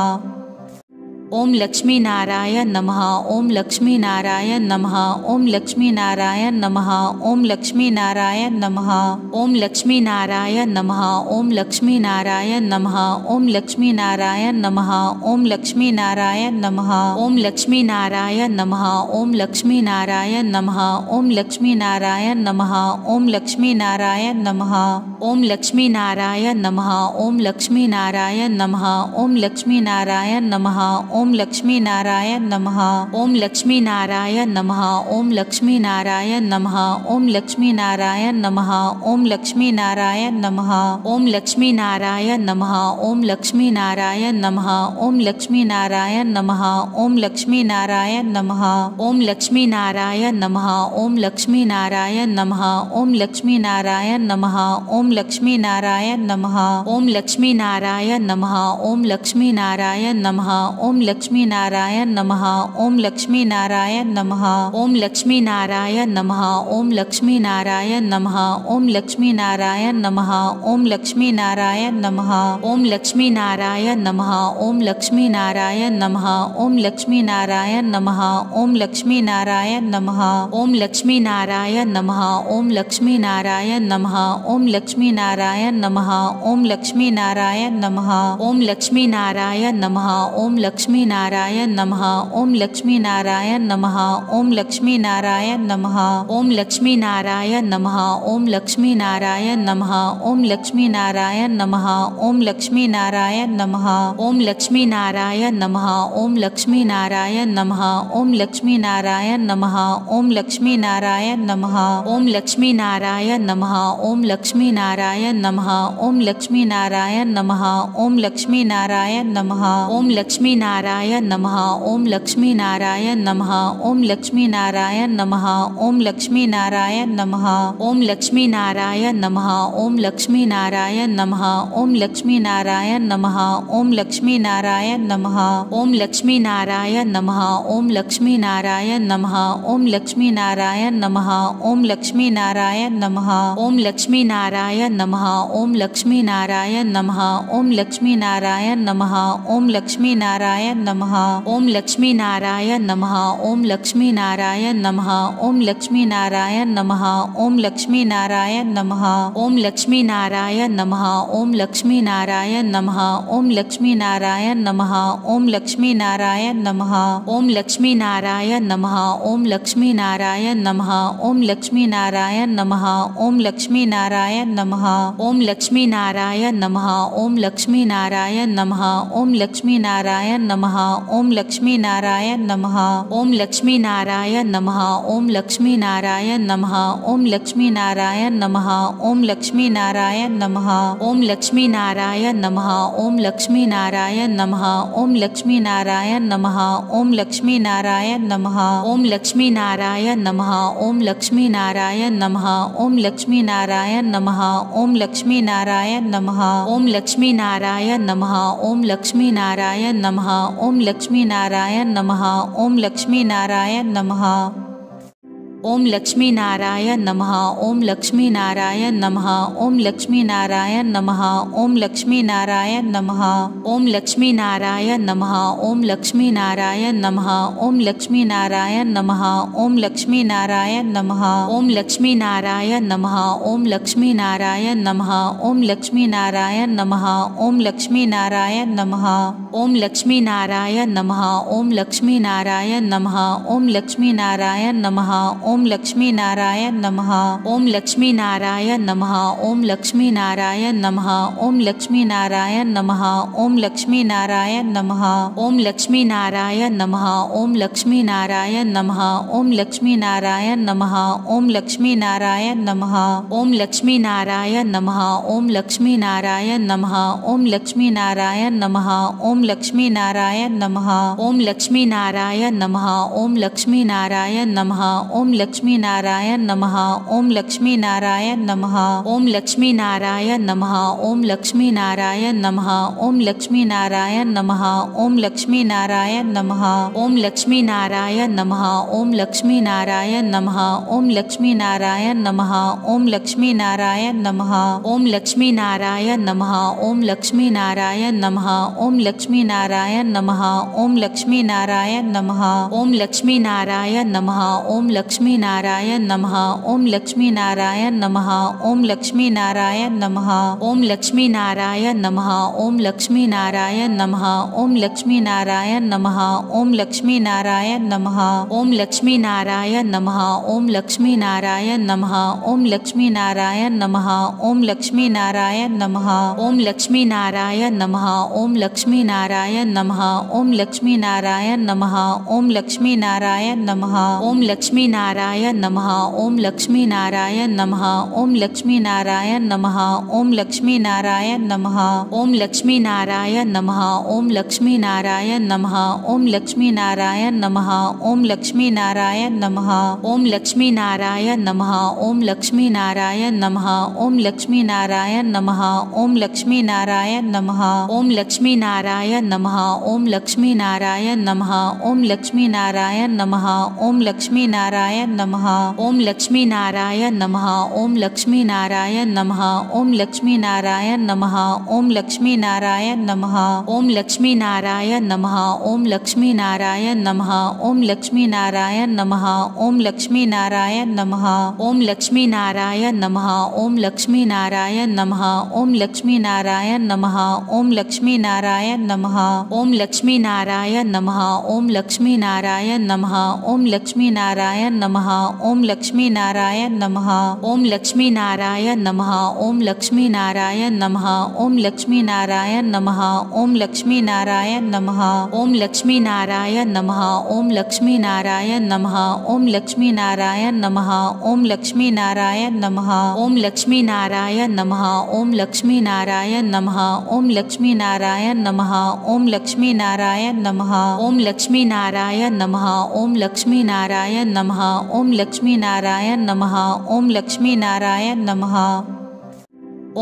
ओम लक्ष्मी नारायण नमः ओम लक्ष्मी नारायण नमः ओम लक्ष्मी नारायण नमः ओम लक्ष्मी नारायण नमः ओम लक्ष्मी नारायण नमः ओम लक्ष्मी नारायण नमः ओम लक्ष्मी नारायण नमः ओम लक्ष्मी नारायण नमः ओम लक्ष्मी नारायण नमः ओम लक्ष्मी नारायण नमः ओम लक्ष्मी नारायण नमः ओम लक्ष्मी नारायण नमः ओम लक्ष्मी नारायण नमः ओम लक्ष्मी नारायण नमः ओम लक्ष्मी नारायण नमः ओम लक्ष्मी नारायण नमः ओम लक्ष्मी नारायण नमः ओम लक्ष्मी नारायण नमः ओम लक्ष्मी नारायण नमः ओम लक्ष्मी नारायण नमः ओम लक्ष्मी नारायण नमः ओम लक्ष्मी नारायण नमः ओम लक्ष्मी नारायण नमः ओम लक्ष्मी नारायण नमः ओम लक्ष्मी नारायण नमः ओम लक्ष्मी नारायण नमः ओम लक्ष्मी नारायण नमः ओम लक्ष्मी नारायण नमः ओम लक्ष्मी नारायण नमः ओम लक्ष्मी नारायण नमः ओम लक्ष्मी नारायण नमः ओम लक्ष्मी नारायण नमः ओम लक्ष्मी नारायण नमः ओम लक्ष्मी नारायण नमः ओम लक्ष्मी नारायण नमः ओम लक्ष्मी नारायण नमः ओम लक्ष्मी नारायण नमः ओम लक्ष्मी नारायण नमः ओम लक्ष्मी नारायण नमः ओम लक्ष्मी नारायण नमः ओम लक्ष्मी नारायण नमः ओम लक्ष्मी नारायण नमः ओम लक्ष्मी नारायण नमः ओम लक्ष्मी नारायण नमः ओम लक्ष्मी नारायण नमः ओम लक्ष्मी लक्ष्मी नारायण नमः ओम लक्ष्मी नारायण नमः ओम लक्ष्मी नारायण नमः ओम लक्ष्मी नारायण नमः ओम लक्ष्मी नारायण नमः ओम लक्ष्मी नारायण नमः ओम लक्ष्मी नारायण नमः ओम लक्ष्मी नारायण नमः ओम लक्ष्मी नारायण नमः ओम लक्ष्मी नारायण नमः ओम लक्ष्मी नारायण नमः ओम लक्ष्मी नारायण नमः ओम लक्ष्मी नारायण नमः ओम लक्ष्मी नारायण नमः ओम लक्ष्मी नारायण नमः ओम लक्ष्मी नारायण नारायण नमः ओम लक्ष्मी नारायण नमः ओम लक्ष्मी नारायण नमः ओम लक्ष्मी नारायण नमः ओम लक्ष्मी नारायण नमः ओम लक्ष्मी नारायण नमः ओम लक्ष्मी नारायण नमः ओम लक्ष्मी नारायण नमः ओम लक्ष्मी नारायण नमः ओम लक्ष्मी नारायण नमः ओम लक्ष्मी नारायण नमः ओम लक्ष्मी नारायण नमः ओम लक्ष्मी नारायण नमः ओम लक्ष्मी नारायण नमः ओम लक्ष्मी नारायण नमः ओम लक्ष्मी नारायण नमः ओम लक्ष्मी नारायण नमः ओम लक्ष्मी नारायण नमः ओम लक्ष्मी नारायण नमः ओम लक्ष्मी नारायण नमः ओम लक्ष्मी नारायण नमः ओम लक्ष्मी नारायण नमः ओम लक्ष्मी नारायण नमः ओम लक्ष्मी नारायण नमः ओम लक्ष्मी नारायण नमः ओम लक्ष्मी नारायण नमः ओम लक्ष्मी नारायण नमः ओम लक्ष्मी नारायण नमः ओम लक्ष्मी नारायण नमः ओम लक्ष्मी नारायण नमः ओम लक्ष्मी नारायण नमः नमः ओम लक्ष्मी नारायण नमः ओम लक्ष्मी नारायण नमः ओम लक्ष्मी नारायण नमः ओम लक्ष्मी नारायण नमः ओम लक्ष्मी नारायण नमः ओम लक्ष्मी नारायण नमः ओम लक्ष्मी नारायण नमः ओम लक्ष्मी नारायण नमः ओम लक्ष्मी नारायण नमः ओम लक्ष्मी नारायण नमः ओम लक्ष्मी नारायण नमः ओम लक्ष्मी नारायण नमः ओम लक्ष्मी नारायण नमः ओम लक्ष्मी नारायण नमः ओम लक्ष्मी नारायण नमः ओम लक्ष्मी नारायण नमः ओम लक्ष्मी नारायण नमः ओम लक्ष्मी नारायण नमः ओम लक्ष्मी नारायण नमः ओम लक्ष्मी नारायण नमः ओम लक्ष्मी नारायण नमः ओम लक्ष्मी नारायण नमः ओम लक्ष्मी नारायण नमः ओम लक्ष्मी नारायण नमः ओम लक्ष्मी नारायण नमः ओम लक्ष्मी नारायण नमः ओम लक्ष्मी नारायण नमः ओम लक्ष्मी नारायण नमः ओम लक्ष्मी नारायण नमः ओम लक्ष्मी नारायण नमः ओम लक्ष्मी नारायण नमः ओम लक्ष्मी नारायण नमः ओम लक्ष्मी नारायण नमः ओम लक्ष्मी नारायण नमः ओम लक्ष्मी नारायण नमः ओम लक्ष्मी नारायण नमः ओम लक्ष्मी नारायण नमः ओम लक्ष्मी नारायण नमः ओम लक्ष्मी नारायण नमः ओम लक्ष्मी नारायण नमः ओम लक्ष्मी नारायण नमः ओम लक्ष्मी नारायण नमः ओम लक्ष्मी नारायण नमः ओम लक्ष्मी नारायण नमः ओम लक्ष्मी नारायण नमः ओम लक्ष्मी नारायण नमः ओम लक्ष्मी नारायण नमः ओम लक्ष्मी नारायण नमः ओम लक्ष्मी नारायण नमः ओम लक्ष्मी नारायण नमः ओम लक्ष्मी नारायण नमः ओम लक्ष्मी नारायण नमः ओम लक्ष्मी नारायण नमः ओम लक्ष्मी नारायण नमः ओम लक्ष्मी नारायण नमः ओम लक्ष्मी नारायण नमः ओम लक्ष्मी नारायण नमः ओम लक्ष्मी नारायण नमः ओम लक्ष्मी नारायण नमः ओम लक्ष्मी नारायण नमः ओम लक्ष्मी नारायण नमः ओम लक्ष्मी नारायण नमः ओम लक्ष्मी लक्ष्मी नारायण नमः ओम लक्ष्मी नारायण नमः ओम लक्ष्मी नारायण नमः ओम लक्ष्मी नारायण नमः ओम लक्ष्मी नारायण नमः ओम लक्ष्मी नारायण नमः ओम लक्ष्मी नारायण नमः ओम लक्ष्मी नारायण नमः ओम लक्ष्मी नारायण नमः ओम लक्ष्मी नारायण नमः ओम लक्ष्मी नारायण नमः ओम लक्ष्मी नारायण नमः ओम लक्ष्मी नारायण नमः ओम लक्ष्मी नारायण नमः ओम लक्ष्मी नारायण नमः ओम लक्ष्मी नारायण नारायण नमः ओम लक्ष्मी नारायण नमः ओम लक्ष्मी नारायण नमः ओम लक्ष्मी नारायण नमः ओम लक्ष्मी नारायण नमः ओम लक्ष्मी नारायण नमः ओम लक्ष्मी नारायण नमः ओम लक्ष्मी नारायण नमः ओम लक्ष्मी नारायण नमः ओम लक्ष्मी नारायण नमः ओम लक्ष्मी नारायण नमः ओम लक्ष्मी नारायण नमः ओम लक्ष्मी नारायण नमः ओम लक्ष्मी नारायण नमः ओम लक्ष्मी नारायण नमः ओम लक्ष्मी नारायण नारायण नमः ओम लक्ष्मी नारायण नमः ओम लक्ष्मी नारायण नमः ओम लक्ष्मी नारायण नमः ओम लक्ष्मी नारायण नमः ओम लक्ष्मी नारायण नमः ओम लक्ष्मी नारायण नमः ओम लक्ष्मी नारायण नमः ओम लक्ष्मी नारायण नमः ओम लक्ष्मी नारायण नमः ओम लक्ष्मी नारायण नमः ओम लक्ष्मी नारायण नमः ओम लक्ष्मी नारायण नमः ओम लक्ष्मी नारायण नमः ओम लक्ष्मी नारायण नमः ओम लक्ष्मी नारायण नमः नमः ओम लक्ष्मी नारायण नमः ओम लक्ष्मी नारायण नमः ओम लक्ष्मी नारायण नमः ओम लक्ष्मी नारायण नमः ओम लक्ष्मी नारायण नमः ओम लक्ष्मी नारायण नमः ओम लक्ष्मी नारायण नमः ओम लक्ष्मी नारायण नमः ओम लक्ष्मी नारायण नमः ओम लक्ष्मी नारायण नमः ओम लक्ष्मी नारायण नमः ओम लक्ष्मी नारायण नमः ओम लक्ष्मी नारायण नमः ओम लक्ष्मी नारायण नमः ओम लक्ष्मी नारायण नमः ओम लक्ष्मी नारायण नमः ओम लक्ष्मी नारायण नमः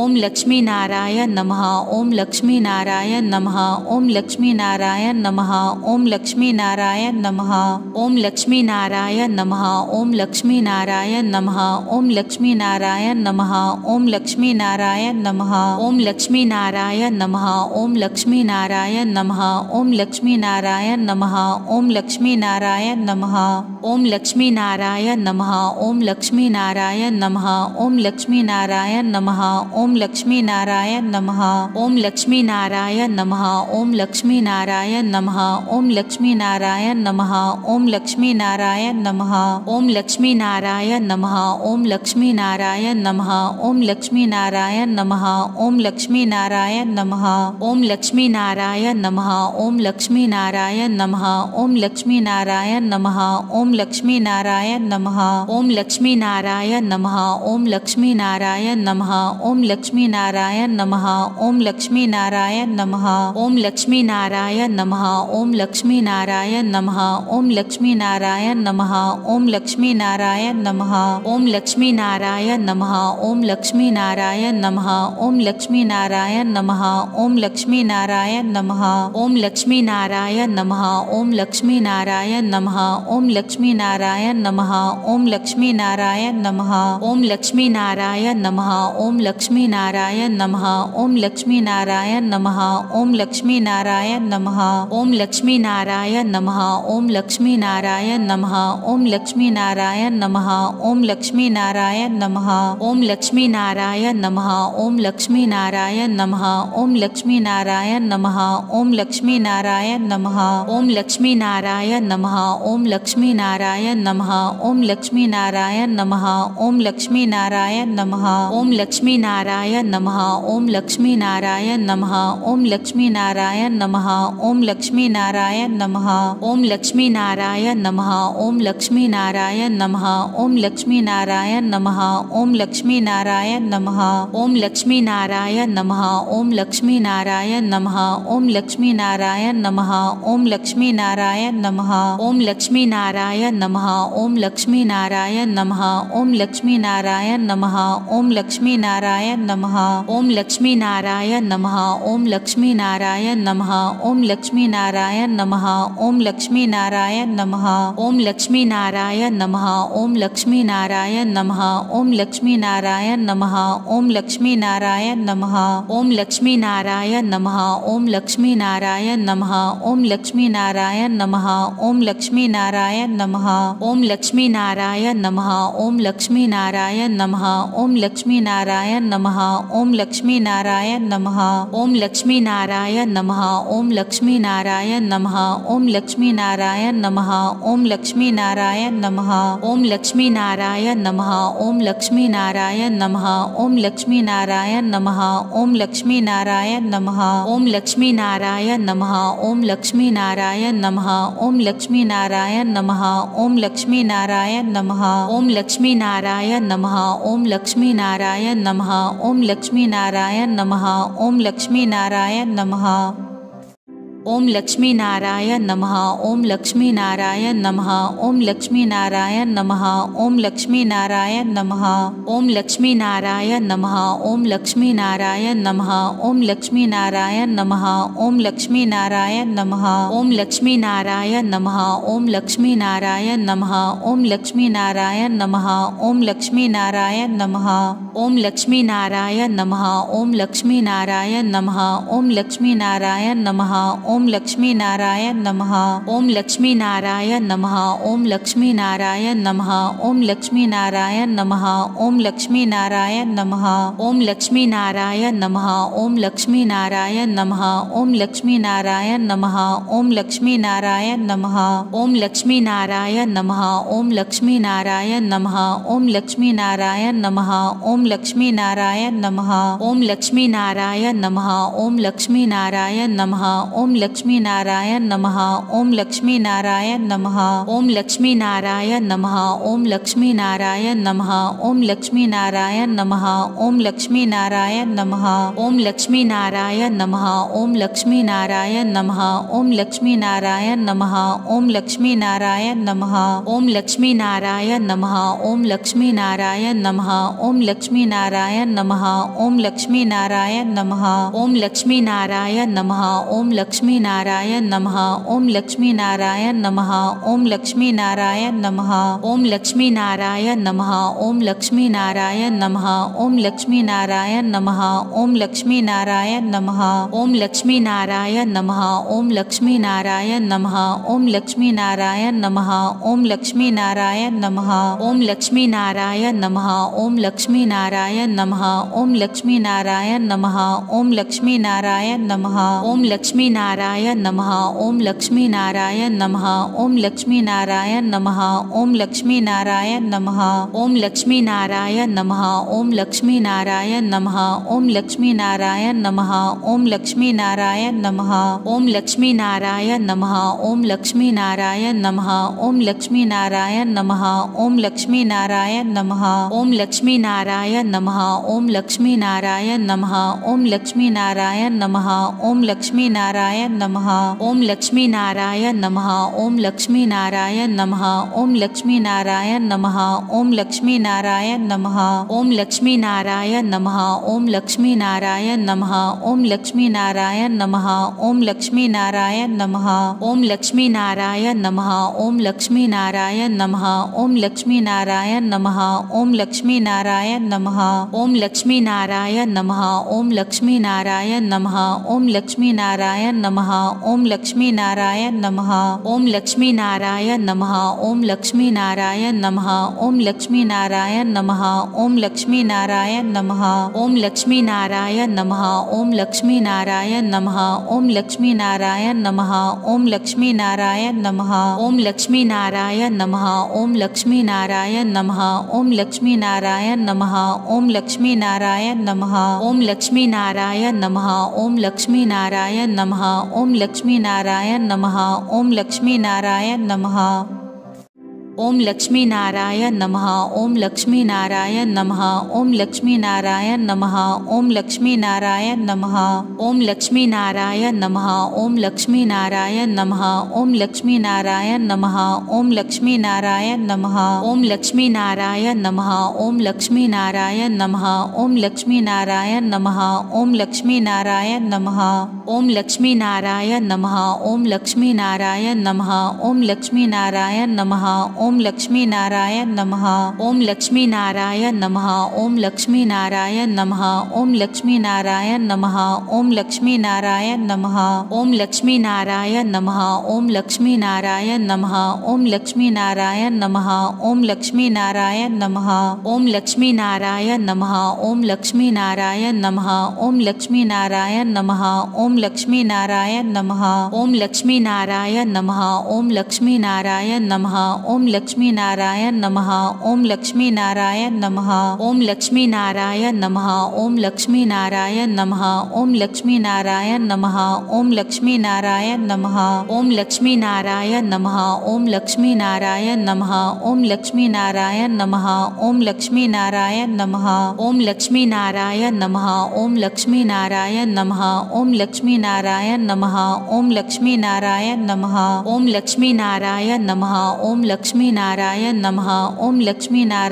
ओम लक्ष्मी नारायण नमः ओम लक्ष्मी नारायण नमः ओम लक्ष्मी नारायण नमः ओम लक्ष्मी नारायण नमः ओम लक्ष्मी नारायण नमः ओम लक्ष्मी नारायण नमः ओम लक्ष्मी नारायण नमः ओम लक्ष्मी नारायण नमः ओम लक्ष्मी नारायण नमः ओम लक्ष्मी नारायण नमः ओम लक्ष्मी नारायण नमः ओम लक्ष्मी नारायण नमः ओम लक्ष्मी नारायण नमः ओम लक्ष्मी नारायण नमः ओम लक्ष्मी नारायण नमः ओम ओम लक्ष्मी नारायण नमः ओम लक्ष्मी नारायण नमः ओम लक्ष्मी नारायण नमः ओम लक्ष्मी नारायण नमः ओम लक्ष्मी नारायण नमः ओम लक्ष्मी नारायण नमः ओम लक्ष्मी नारायण नमः ओम लक्ष्मी नारायण नमः ओम लक्ष्मी नारायण नमः ओम लक्ष्मी नारायण नमः ओम लक्ष्मी नारायण नमः ओम लक्ष्मी नारायण नमः ओम लक्ष्मी नारायण नमः ओम लक्ष्मी नारायण नमः ओम लक्ष्मी नारायण नमः ओम लक्ष्मी नारायण नमः ओम लक्ष्मी नारायण नमः ओम लक्ष्मी नारायण नमः ओम लक्ष्मी नारायण नमः ओम लक्ष्मी नारायण नमः ओम लक्ष्मी नारायण नमः ओम लक्ष्मी नारायण नमः ओम लक्ष्मी नारायण नमः ओम लक्ष्मी नारायण नमः ओम लक्ष्मी नारायण नमः ओम लक्ष्मी नारायण नमः ओम लक्ष्मी नारायण नमः ओम लक्ष्मी नारायण नमः ओम लक्ष्मी नारायण नमः ओम लक्ष्मी नारायण नमः ओम लक्ष्मी लक्ष्मी नारायण नमः ओम लक्ष्मी नारायण नमः ओम लक्ष्मी नारायण नमः ओम लक्ष्मी नारायण नमः ओम लक्ष्मी नारायण नमः ओम लक्ष्मी नारायण नमः ओम लक्ष्मी नारायण नमः ओम लक्ष्मी नारायण नमः ओम लक्ष्मी नारायण नमः ओम लक्ष्मी नारायण नमः ओम लक्ष्मी नारायण नमः ओम लक्ष्मी नारायण नमः ओम लक्ष्मी नारायण नमः ओम लक्ष्मी नारायण नमः ओम लक्ष्मी नारायण नमः ओम लक्ष्मी नारायण नारायण नमः ओम लक्ष्मी नारायण नमः ओम लक्ष्मी नारायण नमः ओम लक्ष्मी नारायण नमः ओम लक्ष्मी नारायण नमः ओम लक्ष्मी नारायण नमः ओम लक्ष्मी नारायण नमः ओम लक्ष्मी नारायण नमः ओम लक्ष्मी नारायण नमः ओम लक्ष्मी नारायण नमः ओम लक्ष्मी नारायण नमः ओम लक्ष्मी नारायण नमः ओम लक्ष्मी नारायण नमः ओम लक्ष्मी नारायण नमः ओम लक्ष्मी नारायण नमः ओम लक्ष्मी नारायण नारायण नमः ओम लक्ष्मी नारायण नमः ओम लक्ष्मी नारायण नमः ओम लक्ष्मी नारायण नमः ओम लक्ष्मी नारायण नमः ओम लक्ष्मी नारायण नमः ओम लक्ष्मी नारायण नमः ओम लक्ष्मी नारायण नमः ओम लक्ष्मी नारायण नमः ओम लक्ष्मी नारायण नमः ओम लक्ष्मी नारायण नमः ओम लक्ष्मी नारायण नमः ओम लक्ष्मी नारायण नमः ओम लक्ष्मी नारायण नमः ओम लक्ष्मी नारायण नमः ओम लक्ष्मी नारायण नमः नमः ओम लक्ष्मी नारायण नमः ओम लक्ष्मी नारायण नमः ओम लक्ष्मी नारायण नमः ओम लक्ष्मी नारायण नमः ओम लक्ष्मी नारायण नमः ओम लक्ष्मी नारायण नमः ओम लक्ष्मी नारायण नमः ओम लक्ष्मी नारायण नमः ओम लक्ष्मी नारायण नमः ओम लक्ष्मी नारायण नमः ओम लक्ष्मी नारायण नमः ओम लक्ष्मी नारायण नमः ओम लक्ष्मी नारायण नमः ओम लक्ष्मी नारायण नमः ओम लक्ष्मी नारायण नमः ओम लक्ष्मी नारायण नमः ओम लक्ष्मी नारायण नमः ओम लक्ष्मी नारायण नमः ओम लक्ष्मी नारायण नमः ओम लक्ष्मी नारायण नमः ओम लक्ष्मी नारायण नमः ओम लक्ष्मी नारायण नमः ओम लक्ष्मी नारायण नमः ओम लक्ष्मी नारायण नमः ओम लक्ष्मी नारायण नमः ओम लक्ष्मी नारायण नमः ओम लक्ष्मी नारायण नमः ओम लक्ष्मी नारायण नमः ओम लक्ष्मी नारायण नमः ओम लक्ष्मी नारायण नमः ओम लक्ष्मी नारायण नमः ओम लक्ष्मी नारायण नमः ओम ओम लक्ष्मी नारायण नमः ओम लक्ष्मी नारायण नमः ओम लक्ष्मी नारायण नमः ओम लक्ष्मी नारायण नमः ओम लक्ष्मी नारायण नमः ओम लक्ष्मी नारायण नमः ओम लक्ष्मी नारायण नमः ओम लक्ष्मी नारायण नमः ओम लक्ष्मी नारायण नमः ओम लक्ष्मी नारायण नमः ओम लक्ष्मी नारायण नमः ओम लक्ष्मी नारायण नमः ओम लक्ष्मी नारायण नमः ओम लक्ष्मी नारायण नमः ओम लक्ष्मी नारायण नमः ओम लक्ष्मी नारायण नमः ओम लक्ष्मी नारायण नमः ओम लक्ष्मी नारायण नमः ओम लक्ष्मी नारायण नमः ओम लक्ष्मी नारायण नमः ओम लक्ष्मी नारायण नमः ओम लक्ष्मी नारायण नमः ओम लक्ष्मी नारायण नमः ओम लक्ष्मी नारायण नमः ओम लक्ष्मी नारायण नमः ओम लक्ष्मी नारायण नमः ओम लक्ष्मी नारायण नमः ओम लक्ष्मी नारायण नमः ओम लक्ष्मी नारायण नमः ओम लक्ष्मी नारायण नमः ओम लक्ष्मी लक्ष्मी नारायण नमः ओम लक्ष्मी नारायण नमः ओम लक्ष्मी नारायण नमः ओम लक्ष्मी नारायण नमः ओम लक्ष्मी नारायण नमः ओम लक्ष्मी नारायण नमः ओम लक्ष्मी नारायण नमः ओम लक्ष्मी नारायण नमः ओम लक्ष्मी नारायण नमः ओम लक्ष्मी नारायण नमः ओम लक्ष्मी नारायण नमः ओम लक्ष्मी नारायण नमः ओम लक्ष्मी नारायण नमः ओम लक्ष्मी नारायण नमः ओम लक्ष्मी नारायण नमः ओम लक्ष्मी नारायण नारायण नमः ओम लक्ष्मी नारायण नमः ओम लक्ष्मी नारायण नमः ओम लक्ष्मी नारायण नमः ओम लक्ष्मी नारायण नमः ओम लक्ष्मी नारायण नमः ओम लक्ष्मी नारायण नमः ओम लक्ष्मी नारायण नमः ओम लक्ष्मी नारायण नमः ओम लक्ष्मी नारायण नमः ओम लक्ष्मी नारायण नमः ओम लक्ष्मी नारायण नमः ओम लक्ष्मी नारायण नमः ओम लक्ष्मी नारायण नमः ओम लक्ष्मी नारायण नमः ओम लक्ष्मी नारायण नारायण नमः ओम लक्ष्मी नारायण नमः ओम लक्ष्मी नारायण नमः ओम लक्ष्मी नारायण नमः ओम लक्ष्मी नारायण नमः ओम लक्ष्मी नारायण नमः ओम लक्ष्मी नारायण नमः ओम लक्ष्मी नारायण नमः ओम लक्ष्मी नारायण नमः ओम लक्ष्मी नारायण नमः ओम लक्ष्मी नारायण नमः ओम लक्ष्मी नारायण नमः ओम लक्ष्मी नारायण नमः ओम लक्ष्मी नारायण नमः ओम लक्ष्मी नारायण नमः ओम लक्ष्मी नारायण नमः नमः ओम लक्ष्मी नारायण नमः ओम लक्ष्मी नारायण नमः ओम लक्ष्मी नारायण नमः ओम लक्ष्मी नारायण नमः ओम लक्ष्मी नारायण नमः ओम लक्ष्मी नारायण नमः ओम लक्ष्मी नारायण नमः ओम लक्ष्मी नारायण नमः ओम लक्ष्मी नारायण नमः ओम लक्ष्मी नारायण नमः ओम लक्ष्मी नारायण नमः ओम लक्ष्मी नारायण नमः ओम लक्ष्मी नारायण नमः ओम लक्ष्मी नारायण नमः ओम लक्ष्मी नारायण नमः ओम लक्ष्मी नारायण नमः ओम लक्ष्मी नारायण नमः ओम लक्ष्मी नारायण नमः ओम लक्ष्मी नारायण नमः ओम लक्ष्मी नारायण नमः ओम लक्ष्मी नारायण नमः ओम लक्ष्मी नारायण नमः ओम लक्ष्मी नारायण नमः ओम लक्ष्मी नारायण नमः ओम लक्ष्मी नारायण नमः ओम लक्ष्मी नारायण नमः ओम लक्ष्मी नारायण नमः ओम लक्ष्मी नारायण नमः ओम लक्ष्मी नारायण नमः ओम लक्ष्मी नारायण नमः ओम लक्ष्मी नारायण नमः ओम लक्ष्मी नारायण नमः ओम ओम लक्ष्मी नारायण नमः ओम लक्ष्मी नारायण नमः ओम लक्ष्मी नारायण नमः ओम लक्ष्मी नारायण नमः ओम लक्ष्मी नारायण नमः ओम लक्ष्मी नारायण नमः ओम लक्ष्मी नारायण नमः ओम लक्ष्मी नारायण नमः ओम लक्ष्मी नारायण नमः ओम लक्ष्मी नारायण नमः ओम लक्ष्मी नारायण नमः ओम लक्ष्मी नारायण नमः ओम लक्ष्मी नारायण नमः ओम लक्ष्मी नारायण नमः ओम लक्ष्मी नारायण नमः ओम लक्ष्मी नारायण नमः ओम लक्ष्मी नारायण नमः ओम लक्ष्मी नारायण नमः ओम लक्ष्मी नारायण नमः ओम लक्ष्मी नारायण नमः ओम लक्ष्मी नारायण नमः ओम लक्ष्मी नारायण नमः ओम लक्ष्मी नारायण नमः ओम लक्ष्मी नारायण नमः ओम लक्ष्मी नारायण नमः ओम लक्ष्मी नारायण नमः ओम लक्ष्मी नारायण नमः ओम लक्ष्मी नारायण नमः ओम लक्ष्मी नारायण नमः ओम लक्ष्मी नारायण नमः ओम लक्ष्मी लक्ष्मी नारायण नमः ओम लक्ष्मी नारायण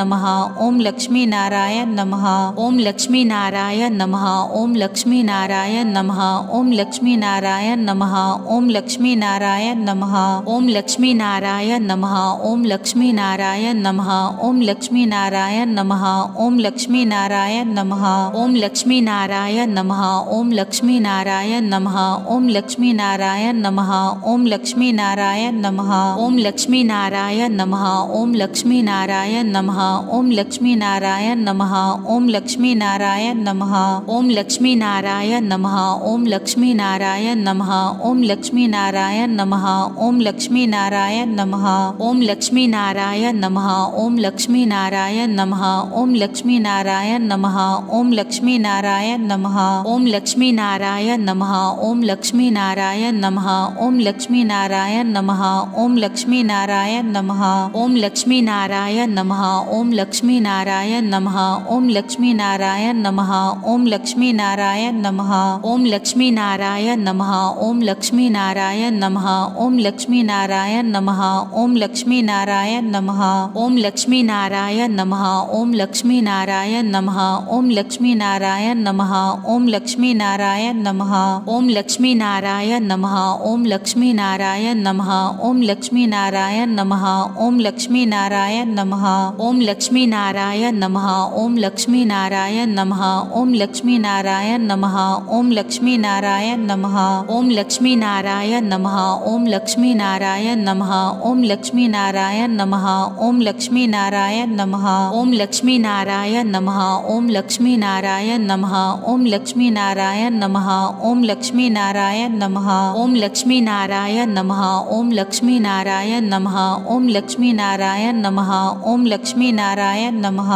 नमः ओम लक्ष्मी नारायण नमः ओम लक्ष्मी नारायण नमः ओम लक्ष्मी नारायण नमः ओम लक्ष्मी नारायण नमः ओम लक्ष्मी नारायण नमः ओम लक्ष्मी नारायण नमः ओम लक्ष्मी नारायण नमः ओम लक्ष्मी नारायण नमः ओम लक्ष्मी नारायण नमः ओम लक्ष्मी नारायण नमः ओम लक्ष्मी नारायण नमः ओम लक्ष्मी नारायण नमः ओम लक्ष्मी नारायण नमः ओम लक्ष्मी नारायण नारायण नमः ओम लक्ष्मी नारायण नमः ओम लक्ष्मी नारायण नमः ओम लक्ष्मी नारायण नमः ओम लक्ष्मी नारायण नमः ओम लक्ष्मी नारायण नमः ओम लक्ष्मी नारायण नमः ओम लक्ष्मी नारायण नमः ओम लक्ष्मी नारायण नमः ओम लक्ष्मी नारायण नमः ओम लक्ष्मी नारायण नमः ओम लक्ष्मी नारायण नमः ओम लक्ष्मी नारायण नमः ओम लक्ष्मी नारायण नमः ओम लक्ष्मी नारायण नमः ओम लक्ष्मी नारायण नमः ओम लक्ष्मी नारायण नमः ओम लक्ष्मी नारायण नमः ओम लक्ष्मी नारायण नमः ओम लक्ष्मी नारायण नमः ओम लक्ष्मी नारायण नमः ओम लक्ष्मी नारायण नमः ओम लक्ष्मी नारायण नमः ओम लक्ष्मी नारायण नमः ओम लक्ष्मी नारायण नमः ओम लक्ष्मी नारायण नमः ओम लक्ष्मी नारायण नमः ओम लक्ष्मी नारायण नमः ओम लक्ष्मी नारायण नमः ओम लक्ष्मी नारायण नमः ओम लक्ष्मी नारायण नमः ओम लक्ष्मी नारायण नमः ओम लक्ष्मी नारायण नमः ओम लक्ष्मी नारायण नमः ओम लक्ष्मी नारायण नमः ओम लक्ष्मी नारायण नमः ओम लक्ष्मी नारायण नमः ओम लक्ष्मी नारायण नमः ओम लक्ष्मी नारायण नमः ओम लक्ष्मी नारायण नमः ओम लक्ष्मी नारायण नमः ओम लक्ष्मी नारायण नमः ओम लक्ष्मी नारायण नमः ओम लक्ष्मी नारायण नमः ओम लक्ष्मी नारायण नमः ओम लक्ष्मी नारायण नमः ओम लक्ष्मी नारायण नमः ओम लक्ष्मी नारायण नमः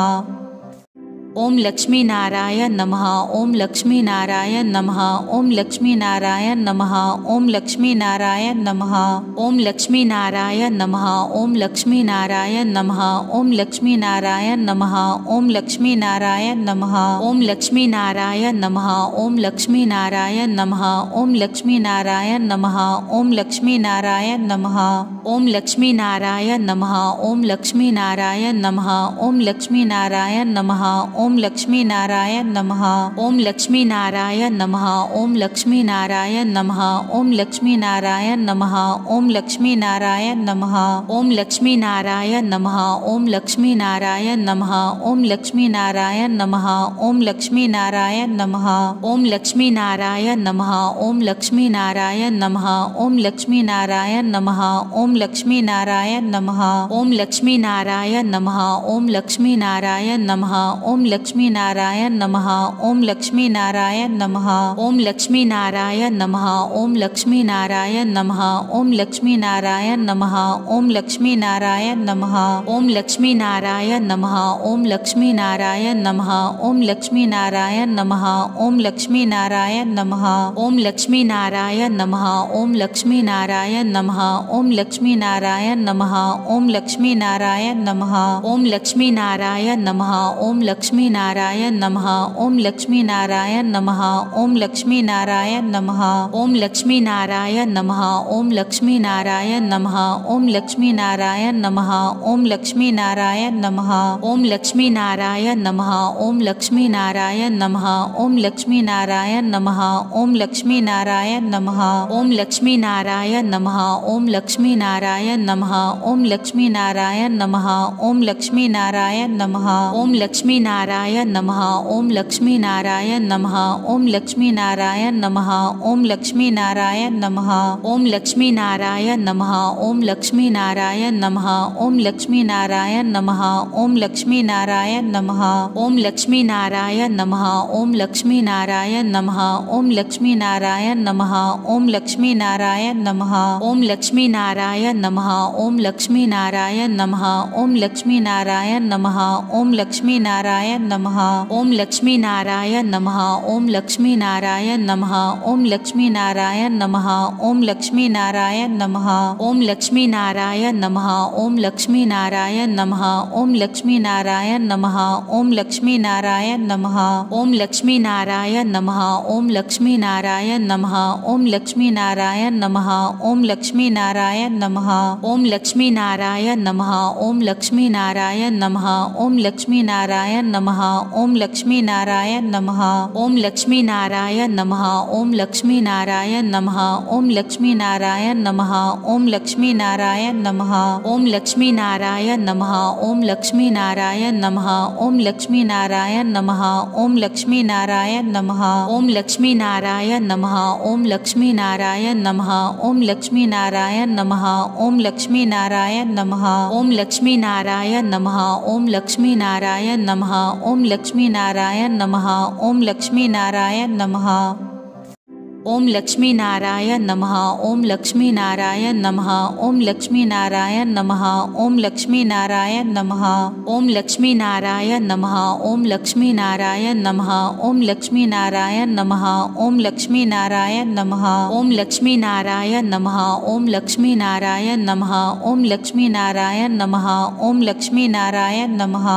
ओम लक्ष्मी नारायण नमः ओम लक्ष्मी नारायण नमः ओम लक्ष्मी नारायण नमः ओम लक्ष्मी नारायण नमः ओम लक्ष्मी नारायण नमः ओम लक्ष्मी नारायण नमः ओम लक्ष्मी नारायण नमः ओम लक्ष्मी नारायण नमः ओम लक्ष्मी नारायण नमः ओम लक्ष्मी नारायण नमः ओम लक्ष्मी नारायण नमः ओम लक्ष्मी नारायण नमः ओम लक्ष्मी नारायण नमः ओम लक्ष्मी नारायण नमः ओम लक्ष्मी नारायण नमः ओम लक्ष्मी नारायण नमः ओम लक्ष्मी नारायण नमः ओम लक्ष्मी नारायण नमः ओम लक्ष्मी नारायण नमः ओम लक्ष्मी नारायण नमः ओम लक्ष्मी नारायण नमः ओम लक्ष्मी नारायण नमः ओम लक्ष्मी नारायण नमः ओम लक्ष्मी नारायण नमः ओम लक्ष्मी नारायण नमः ओम लक्ष्मी नारायण नमः ओम लक्ष्मी नारायण नमः ओम लक्ष्मी नारायण नमः ओम लक्ष्मी नारायण नमः ओम लक्ष्मी नारायण नमः ओम लक्ष्मी नारायण नमः ओम लक्ष्मी नारायण नमः ओम लक्ष्मी नारायण नमः ओम लक्ष्मी नारायण नमः ओम लक्ष्मी नारायण नमः ओम लक्ष्मी नारायण नमः ओम लक्ष्मी नारायण नमः ओम लक्ष्मी नारायण नमः ओम लक्ष्मी नारायण नमः ओम लक्ष्मी नारायण नमः ओम लक्ष्मी नारायण नमः ओम लक्ष्मी नारायण नमः ओम लक्ष्मी नारायण नमः ओम लक्ष्मी नारायण नमः ओम लक्ष्मी नारायण नमः ओम लक्ष्मी लक्ष्मी नारायण नमः ओम लक्ष्मी नारायण नमः ओम लक्ष्मी नारायण नमः ओम लक्ष्मी नारायण नमः ओम लक्ष्मी नारायण नमः ओम लक्ष्मी नारायण नमः ओम लक्ष्मी नारायण नमः ओम लक्ष्मी नारायण नमः ओम लक्ष्मी नारायण नमः ओम लक्ष्मी नारायण नमः ओम लक्ष्मी नारायण नमः ओम लक्ष्मी नारायण नमः ओम लक्ष्मी नारायण नमः ओम लक्ष्मी नारायण नमः ओम लक्ष्मी नारायण नमः ओम लक्ष्मी नारायण नारायण नमः ओम लक्ष्मी नारायण नमः ओम लक्ष्मी नारायण नमः ओम लक्ष्मी नारायण नमः ओम लक्ष्मी नारायण नमः ओम लक्ष्मी नारायण नमः ओम लक्ष्मी नारायण नमः ओम लक्ष्मी नारायण नमः ओम लक्ष्मी नारायण नमः ओम लक्ष्मी नारायण नमः ओम लक्ष्मी नारायण नमः ओम लक्ष्मी नारायण नमः ओम लक्ष्मी नारायण नमः ओम लक्ष्मी नारायण नमः ओम लक्ष्मी नारायण नमः ओम लक्ष्मी नारायण नारायण नमः ओम लक्ष्मी नारायण नमः ओम लक्ष्मी नारायण नमः ओम लक्ष्मी नारायण नमः ओम लक्ष्मी नारायण नमः ओम लक्ष्मी नारायण नमः ओम लक्ष्मी नारायण नमः ओम लक्ष्मी नारायण नमः ओम लक्ष्मी नारायण नमः ओम लक्ष्मी नारायण नमः ओम लक्ष्मी नारायण नमः ओम लक्ष्मी नारायण नमः ओम लक्ष्मी नारायण नमः ओम लक्ष्मी नारायण नमः ओम लक्ष्मी नारायण नमः ओम लक्ष्मी नारायण नमः नमः ओम लक्ष्मी नारायण नमः ओम लक्ष्मी नारायण नमः ओम लक्ष्मी नारायण नमः ओम लक्ष्मी नारायण नमः ओम लक्ष्मी नारायण नमः ओम लक्ष्मी नारायण नमः ओम लक्ष्मी नारायण नमः ओम लक्ष्मी नारायण नमः ओम लक्ष्मी नारायण नमः ओम लक्ष्मी नारायण नमः ओम लक्ष्मी नारायण नमः ओम लक्ष्मी नारायण नमः ओम लक्ष्मी नारायण नमः ओम लक्ष्मी नारायण नमः ओम लक्ष्मी नारायण नमः ओम लक्ष्मी नारायण नमः ओम लक्ष्मी नारायण नमः ओम लक्ष्मी नारायण नमः ओम लक्ष्मी नारायण नमः ओम लक्ष्मी नारायण नमः ओम लक्ष्मी नारायण नमः ओम लक्ष्मी नारायण नमः ओम लक्ष्मी नारायण नमः ओम लक्ष्मी नारायण नमः ओम लक्ष्मी नारायण नमः ओम लक्ष्मी नारायण नमः ओम लक्ष्मी नारायण नमः ओम लक्ष्मी नारायण नमः ओम लक्ष्मी नारायण नमः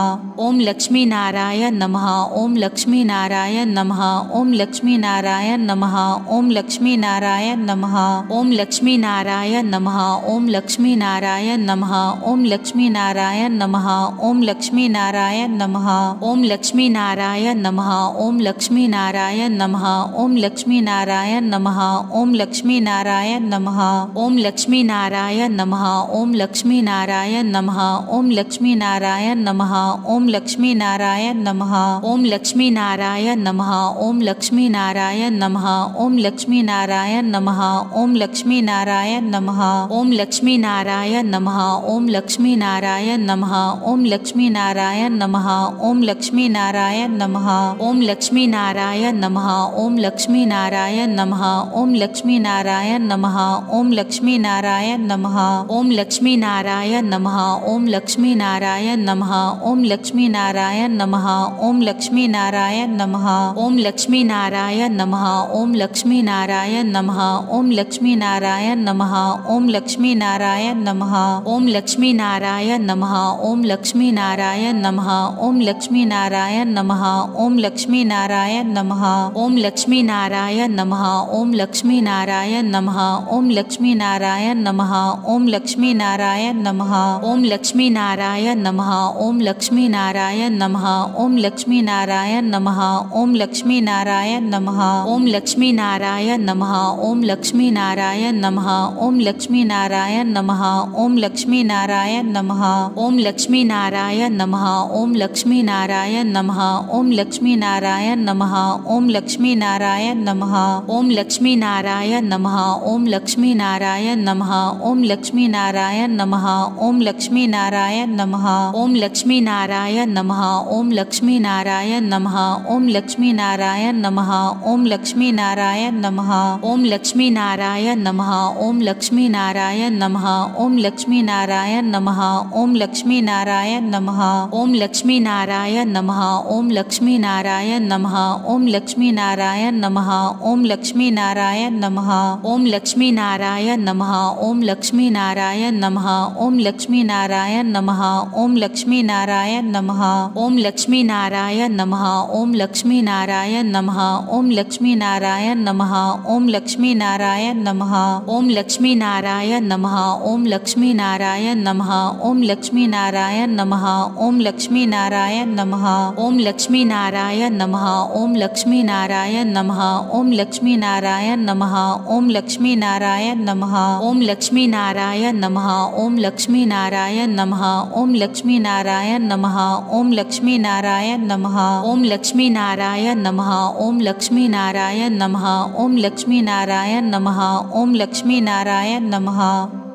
ओम लक्ष्मी नारायण नमः ओम लक्ष्मी नारायण नमः ओम लक्ष्मी नारायण नमः ओम लक्ष्मी नारायण नमः ओम लक्ष्मी नारायण नमः ओम लक्ष्मी नारायण नमः ओम लक्ष्मी नारायण नमः ओम लक्ष्मी नारायण नमः ओम लक्ष्मी नारायण नमः ओम लक्ष्मी नारायण नमः ओम लक्ष्मी नारायण नमः ओम लक्ष्मी नारायण नमः ओम लक्ष्मी नारायण नमः ओम लक्ष्मी नारायण नमः ओम लक्ष्मी नारायण नमः ओम लक्ष्मी नारायण नमः ओम लक्ष्मी नारायण नमः ओम लक्ष्मी नारायण नमः ओम लक्ष्मी नारायण नमः ओम लक्ष्मी नारायण नमः ओम लक्ष्मी नारायण नमः ओम लक्ष्मी नारायण नमः ओम लक्ष्मी नारायण नमः ओम लक्ष्मी नारायण नमः ओम लक्ष्मी नारायण नमः ओम लक्ष्मी नारायण नमः ओम लक्ष्मी नारायण नमः ओम लक्ष्मी नारायण नमः ओम लक्ष्मी नारायण नमः ओम लक्ष्मी नारायण नमः ओम लक्ष्मी नारायण नमः ओम लक्ष्मी नारायण नमः ओम लक्ष्मी नारायण नमः ओम लक्ष्मी लक्ष्मी नारायण नमः ओम लक्ष्मी नारायण नमः ओम लक्ष्मी नारायण नमः ओम लक्ष्मी नारायण नमः ओम लक्ष्मी नारायण नमः ओम लक्ष्मी नारायण नमः ओम लक्ष्मी नारायण नमः ओम लक्ष्मी नारायण नमः ओम लक्ष्मी नारायण नमः ओम लक्ष्मी नारायण नमः ओम लक्ष्मी नारायण नमः ओम लक्ष्मी नारायण नमः ओम लक्ष्मी नारायण नमः ओम लक्ष्मी नारायण नमः ओम लक्ष्मी नारायण नमः ओम लक्ष्मी नारायण नारायण नमः ओम लक्ष्मी नारायण नमः ओम लक्ष्मी नारायण नमः ओम लक्ष्मी नारायण नमः ओम लक्ष्मी नारायण नमः ओम लक्ष्मी नारायण नमः ओम लक्ष्मी नारायण नमः ओम लक्ष्मी नारायण नमः ओम लक्ष्मी नारायण नमः ओम लक्ष्मी नारायण नमः ओम लक्ष्मी नारायण नमः ओम लक्ष्मी नारायण नमः ओम लक्ष्मी नारायण नमः ओम लक्ष्मी नारायण नमः ओम लक्ष्मी नारायण नमः ओम लक्ष्मी नारायण नमः ओम लक्ष्मी नारायण नमः ओम लक्ष्मी नारायण नमः ओम लक्ष्मी नारायण नमः ओम लक्ष्मी नारायण नमः ओम लक्ष्मी नारायण नमः ओम लक्ष्मी नारायण नमः ओम लक्ष्मी नारायण नमः ओम लक्ष्मी नारायण नमः ओम लक्ष्मी नारायण नमः ओम लक्ष्मी नारायण नमः ओम लक्ष्मी नारायण नमः ओम लक्ष्मी नारायण नमः ओम लक्ष्मी नारायण नमः ओम लक्ष्मी नारायण नमः ओम लक्ष्मी नारायण नमः नमः ओम लक्ष्मी नारायण नमः ओम लक्ष्मी नारायण नमः ओम लक्ष्मी नारायण नमः ओम लक्ष्मी नारायण नमः ओम लक्ष्मी नारायण नमः ओम लक्ष्मी नारायण नमः ओम लक्ष्मी नारायण नमः ओम लक्ष्मी नारायण नमः ओम लक्ष्मी नारायण नमः ओम लक्ष्मी नारायण नमः ओम लक्ष्मी नारायण नमः ओम लक्ष्मी नारायण नमः ओम लक्ष्मी नारायण नमः ओम लक्ष्मी नारायण नमः ओम लक्ष्मी नारायण नमः ओम लक्ष्मी नारायण नमः ओम लक्ष्मी नारायण नमः